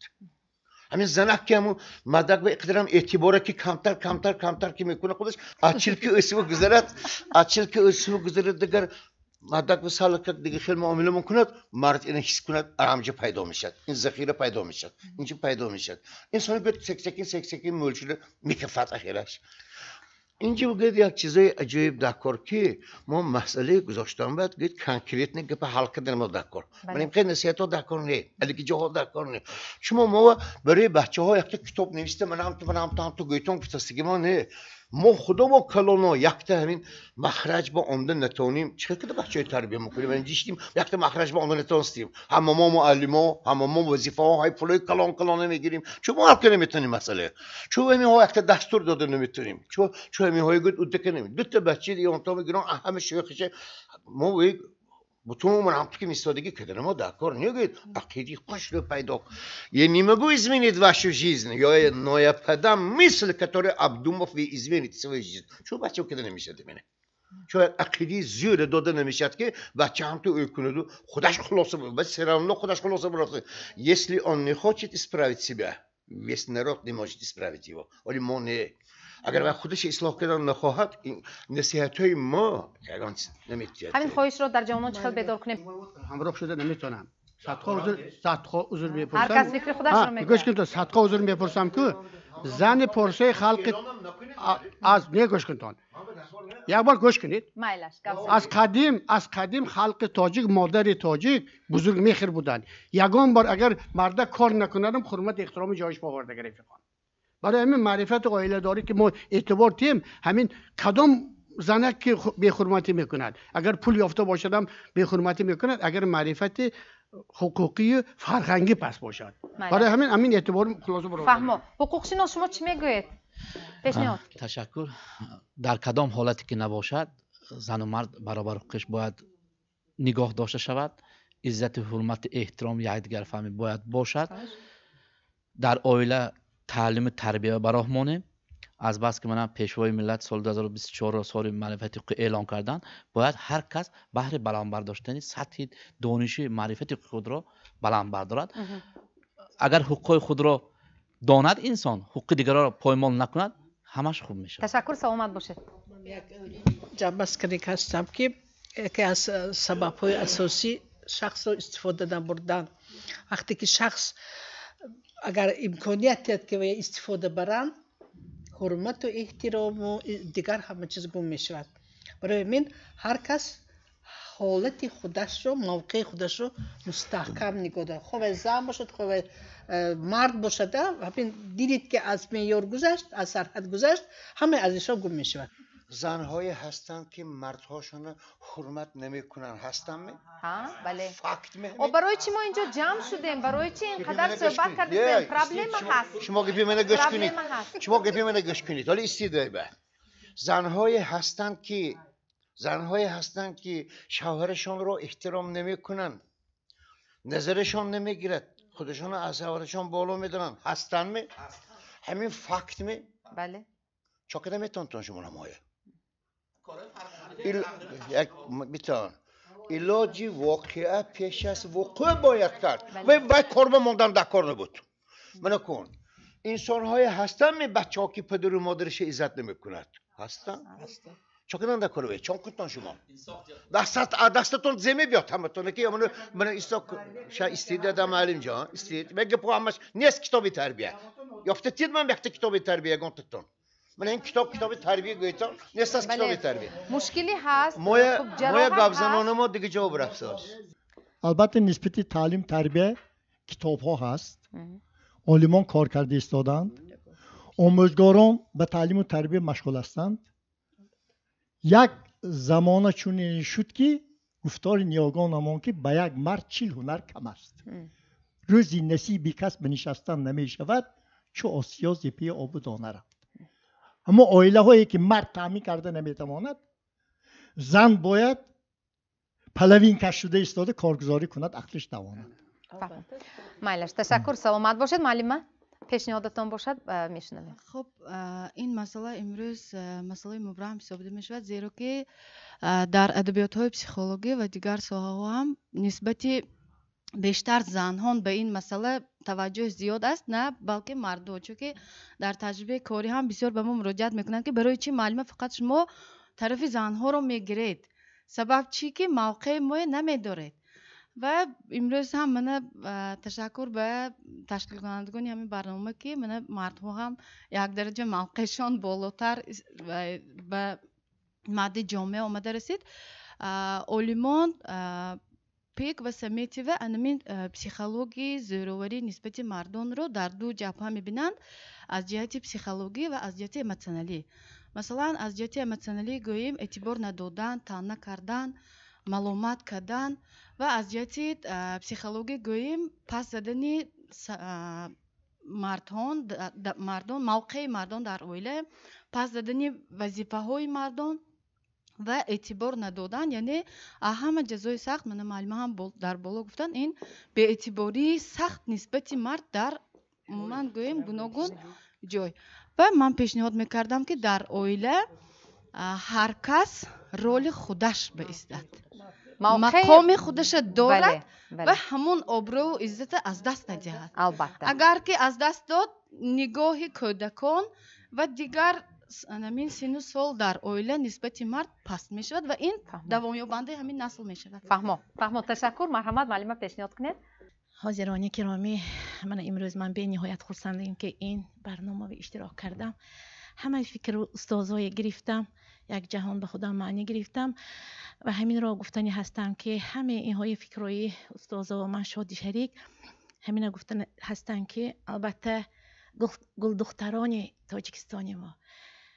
همین زنک که همون مدرک به اقدرام اعتباره که کمتر کمتر کمتر که میکنه خودش اچل که اسمو گذرد اچل که اسمو گذرد دیگر مدرک به سال دیگه خیلی معامله میکند مرد اینو حس کند ارامجه پیدا میشد این ذخیره پیدا میشد اینجا پیدا میشد انسان به سکسکی سکسکی مولچول میکفت اخیرش اینجا بگید یک چیزای عجیب در که ما مسئله گذاشتم باید گید کنکریت نه گپ حل کردن ما در بله. من این خیلی نصیحت ها در کار نه علی که جاها در نه شما ما برای بچه ها یک کتاب نوشته من هم تو من هم تو هم تو ما نه مخدا و یک یکتا همین مخرج با اومده نتونیم چه که بچه تربیه میکنیم من یعنی دیشتیم یکتا مخرج با اومده نتونستیم همه ما معلم همه ما وظیفه ها های پلوی کلون کلان میگیریم چون ما که نمیتونیم مسئله چون همین ها یکتا دستور داده نمیتونیم چون چون همین های گفت اده که دو تا بچه دیگه اونتا میگن همه شیخشه ما بتون منطق ایستادگی که ما در کار نیگید عقیدی خوش رو پیدا یه немогу изменить вашу жизнь я но я подам мысль которую обдумав вы измените свою жизнь чего بچه که نمیشه دیمینه چون عقیدی زیر داده نمیشد که بچه هم تو اوکنه خودش خلاصه بود و سرانلا خودش خلاصه بود если он не хочет исправить себя весь народ не может исправить его или мы не اگر خودش اصلاح کردن نخواهد این نصیحت های ما یگان نمیتید همین خواهش رو در جوانان چقدر بیدار بله. کنیم همراه شده نمیتونم صدقا حضور صدقا عذر میپرسم هر کس فکر خودش رو میگه گوش کن تو صدقا عذر میپرسم که زن پرسه خلق از نه گوش کن یک بار گوش کنید از قدیم از قدیم خلق تاجیک مادر تاجیک بزرگ میخر بودن یگان بار اگر مرده کار نکنن حرمت احترام جایش باورده گرفت برای همین معرفت قائله داری که ما اعتبار تیم همین کدام زنک که به حرمتی میکند اگر پول یافته باشد هم به حرمتی میکند اگر معرفت حقوقی فرهنگی پس باشد بله. برای همین همین اعتبار خلاصه برو فهمو حقوق شما چی میگوید پیشنهاد تشکر در کدام حالتی که نباشد زن و مرد برابر حقوقش باید نگاه داشته شود عزت حرمت احترام یکدیگر فهمی باید باشد در آیله تعلیم تربیه براهمانه از بس که من پیشوای ملت سال 2024 سال معرفت حقوق اعلان کردن باید هر کس بهر بلند برداشتن سطح دانشی معرفت خود را بلند بردارد اگر حقوق خود را داند انسان حقوق دیگر را پایمال نکند همش خوب میشه تشکر سلامت باشید یک هستم که یکی از سبب های اساسی شخص را استفاده دادن بردن وقتی که شخص агар имконият диҳад ки я истифода баранд ҳурмату эҳтирому дигар ҳама чиз гум мешавад барои мин ҳар кас ҳолати худашро мавқеи худашро мустаҳкам нигоҳ дорад хове зан бошад хове э, мард бошад дидид ки аз меъёр гузашт аз сарҳад гузашт ҳама аз ишо гум мешавад زنهایی هستند که مردهاشون حرمت نمیکنن هستن می؟ ها بله فکت می او برای چی ما اینجا جمع شدیم برای چی اینقدر صحبت کردیم پرابلم هست شما که من گوش کنید شما که من گوش کنید حالا استیدای به زنهایی هستند که زنهایی هستند که شوهرشان رو احترام نمیکنن نظرشان نمیگیرد خودشان از شوهرشون بالا میدارن هستن می همین فکت می بله چاکده میتونتون شما نمایه ایل... یک میتون ایلوجی واقعه پیش از وقوع باید کرد و باید کار به کار نبود منو کن انسان های هستن می بچه ها که پدر و مادرش عزت نمی کند هستن؟ هستن چون در بید؟ چون کتان شما دستت دستتون زمین بیاد همتون که من من ایسا شا استید دادم جان استید مگه پو همش نیست کتابی تربیه یافته تید من بخت کتابی تربیه گونتتون من این کتاب کتاب تربیه گویتا نیست از کتاب تربیه مشکلی هست مویا گفزنان ما دیگه جا برفت البته نسبتی تعلیم تربیه کتاب ها هست علمان کار کرده استادند آموزگاران به تعلیم و تربیه مشغول هستند یک زمانه چون شد که گفتار نیاگان همان که به یک مرد چیل هنر کم است روزی نصیبی کس بنشستن نمی شود چو آسیا زیپی آب دانه رفت ҳамо оилаҳое ки мард таъмин карда наметавонад зан бояд палавинкаш шуда истода коргузорӣ кунад ақлиш тавонад майлаш ташаккур саломат бошед муаллима пешниҳодатон бошад мешунавем хуб ин масъала имрӯз масъалаи мубраҳм ҳисобида мешавад зеро ки дар адабиётҳои психологӣ ва дигар соҳаҳо ҳам нисбати бештар занҳон ба ин масъала таваҷҷӯҳ зиёд аст на балки мардо чунки дар таҷрибаи корӣ ҳам бисёр ба мо муроҷиат мекунанд ки барои чӣ муаллима фақат шумо тарафи занҳоро мегиред сабаб чӣ ки мавқеи мое намедоред ва имрӯз ҳам мана ташаккур ба ташкилкунандагони ҳамин барнома ки мана мардҳо ҳам як дараҷа мавқеъшон болотар ба мадди ҷомеа омада расид олимон пек ва самитива анамин э, психологии зӯроварӣ нисбати мардонро дар ду ҷабҳа мебинанд аз ҷиҳати психологӣ ва аз ҷиҳати эмоционалӣ масалан аз ҷиҳати эмоционалӣ гӯем эътибор надодан тана кардан маломат кардан ва аз ҷиҳати э, психологӣ гӯем пас задани э, мардон мардон мавқеи мардон дар оила пас задани вазифаҳои мардон ва эътибор надодан яъне ҳама ҷазои сахт мана муаллимаҳам дар боло гуфтан ин беэътибории сахт нисбати мард дар ман гӯем гуногун ҷой ва ман пешниҳод мекардам ки дар оила ҳар кас роли худаш баистад мақоми худаша дорад ва ҳамон оброву иззата аз даст надиҳад агар ки аз даст дод нигоҳи кӯдакон ва дигар انا من سینو سول در اوله نسبتی مرد پست می و این دوامی و بنده همین نسل می شود فهمو فهمو تشکر مرحمد معلیم پیشنیات کنید حاضرانی کرامی من امروز من به نهایت خورسند این که این برنامه به اشتراک کردم همه فکر رو گرفتم یک جهان به خودم معنی گرفتم و همین را گفتنی هستم که همه این های فکرهای استازا و من شادی شریک همین را گفتن هستم که البته گل دخترانی تاجکستانی ما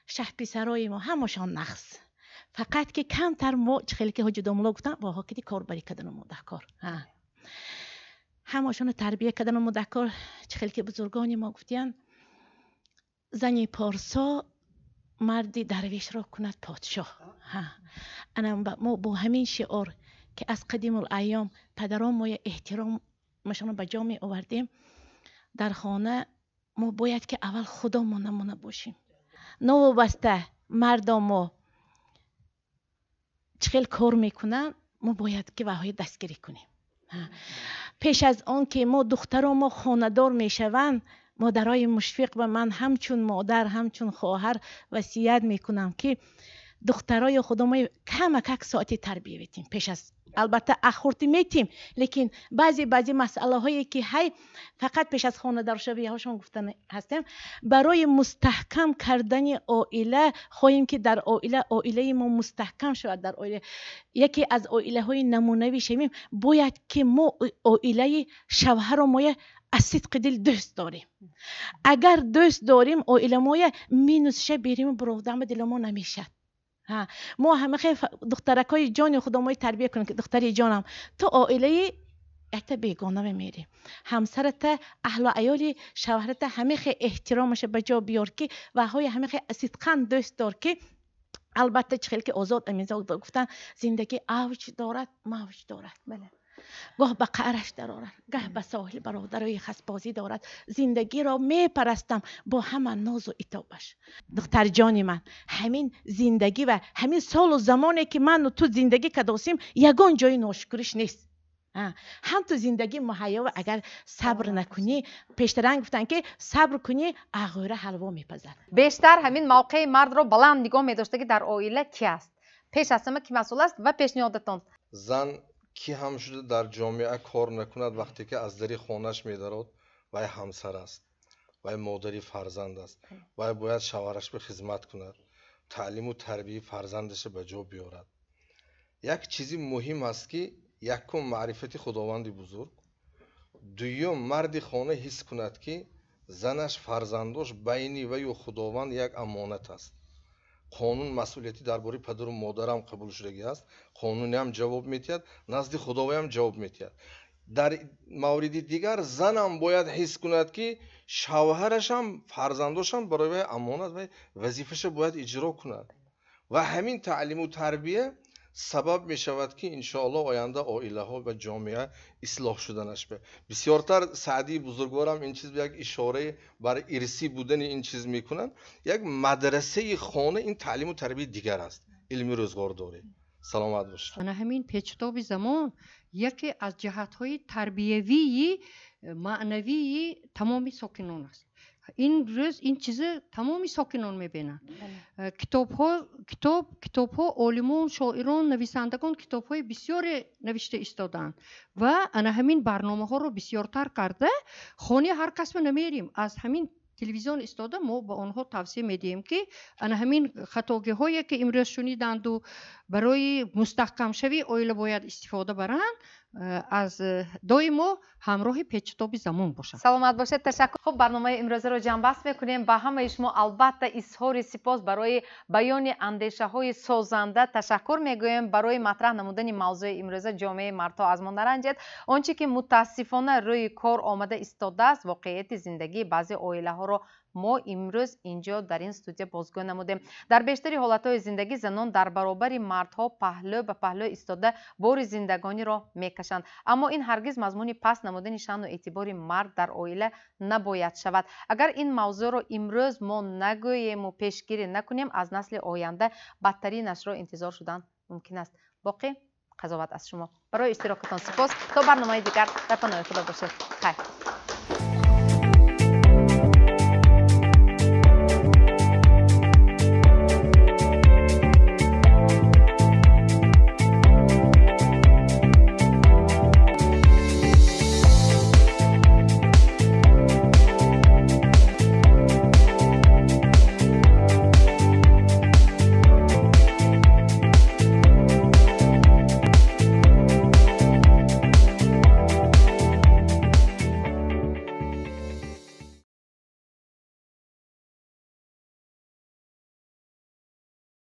شه پسرای ما همشان نقص فقط که کمتر ما خیلی که حاجی داملا گفتن با حاکتی کار بری کدن و کار همشان تربیه کردن مده کار خیلی که بزرگانی ما گفتین زنی پارسا مردی درویش را کند پادشاه انا ما با همین شعار که از قدیم الایام پدران ما احترام مشان به جامعه آوردیم در خانه ما باید که اول خدا ما نمونه باشیم نوابسته مردم و چخیل کار میکنن ما باید که وحای دستگیری کنیم پیش از آنکه که ما دختر و ما خاندار میشون مادرای مشفق و من همچون مادر همچون خواهر وسیعت میکنم که духтарои худамо кама как соати тарбия метим пешаз албатта ахурди метим лекин баъзе баъзе масъалаҳое ки ҳай фақат пеш аз хонадаршавиҳо шумо гуфта ҳастем барои мустаҳкам кардани оила хоҳем ки дар оила оилаи мо мустаҳкам шавад дар оила яке аз оилаҳои намунавӣ шавем бояд ки мо оилаи шавҳаромоя аз сидқи дил дӯст дорем агар дӯст дорем оиламоя минусша берему бировдама дилмо намешад ها ما همه خیلی دخترکای جان خودمای تربیه کنیم که دختری جانم تو عائله تا بیگانه میری همسرت اهل و عیال شوهرت همه خیلی احترامش به جا بیار که و های همه خیلی صدقا دوست دار که البته چه که آزاد امیزا گفتن زندگی اوج دارد موج دارد بله гоҳ ба қаъраш дарорад гаҳ ба соҳил бародарои хасбозӣ дорад зиндагиро мепарастам бо ҳама нозу итобаш духтарҷони ман ҳамин зиндагӣ ва ҳамин солу замоне ки ману ту зиндагӣ кадосем ягон ҷои ношукуриш нест ҳам ту зиндагӣ муҳайё агар сабр накунӣ пештаран гуфтанд ки сабр кунӣ ағӯйра ҳалво мепазад бештар ҳамин мавқеи мардро баланд нигоҳ медоштагӣ дар оила ки аст пеш аз ҳама ки масъул аст ва пешниҳодатон зан کی هم شده در جامعه کار نکند وقتی که از دری خونش میدارد وای همسر است وای مادری فرزند است وای باید شوهرش به خدمت کند تعلیم و تربیه فرزندش به جا بیارد یک چیزی مهم است که یکم معرفت خداوند بزرگ دویم مرد خانه حس کند که زنش فرزندش بینی و خداوند یک امانت است қонун масъулияти дар бораи падару модарам қабулшудагӣ аст қонуниам ҷавоб медиҳад назди худоваям ҷавоб медиҳад дар мавриди дигар занам бояд ҳис кунад ки шавҳарашам фарзандошам барои вай амонат вай вазифаша бояд иҷро кунад ва ҳамин таълиму тарбия сабаб мешавад ки иншоалло оянда оилаҳо ва ҷомеа ислоҳ шуданаш бе бисёртар саъдии бузургворам ин чиз як ишораи бар ирсӣ будани ин чиз мекунанд як мадрасаи хона ин таълиму тарбия дигар аст илми рӯзгордорӣ саломат бошана ҳамин печутоби замон яке аз ҷиҳатҳои тарбиявии маънавии тамоми сокинон аст ин рӯз ин чизи тамоми сокинон мебинад э, китобо китобҳо олимон шоирон нависандагон китобҳои бисёре навишта истодаанд ва ана ҳамин барномаҳоро бисёртар карда хони ҳар касме намерем аз ҳамин телевизион истода мо ба онҳо тавсия медиҳем ки ана ҳамин хатогиҳое ки имрӯз шуниданду барои мустаҳкамшавии оила бояд истифода баранд Э, аз э, доимо ҳамроҳи печутоби замон бошад саломат бошед ташаккур хуб барномаи имрӯзаро ҷамъбаст мекунем ба ҳамаи шумо албатта изҳори сипос барои баёни андешаҳои созанда ташаккур мегӯем барои матраҳ намудани мавзӯи имрӯза ҷомеаи мардҳо аз мо наранҷед онче ки мутаассифона рӯи кор омада истодааст воқеияти зиндагии баъзе оилаҳоро мо имрӯз инҷо дар ин студия бозгӯ намудем дар бештари ҳолатҳои зиндагӣ занон дар баробари мардҳо паҳлӯ ба паҳлӯ истода бори зиндагониро мекашанд аммо ин ҳаргиз мазмуни паст намудани шаъну эътибори мард дар оила набояд шавад агар ин мавзӯъро имрӯз мо нагӯему пешгирӣ накунем аз насли оянда бадтаринашро интизор шудан мумкин аст боқӣ қазоват аз шумо барои иштирокатон супос то барномаи дигар дар панои худо бошед хайр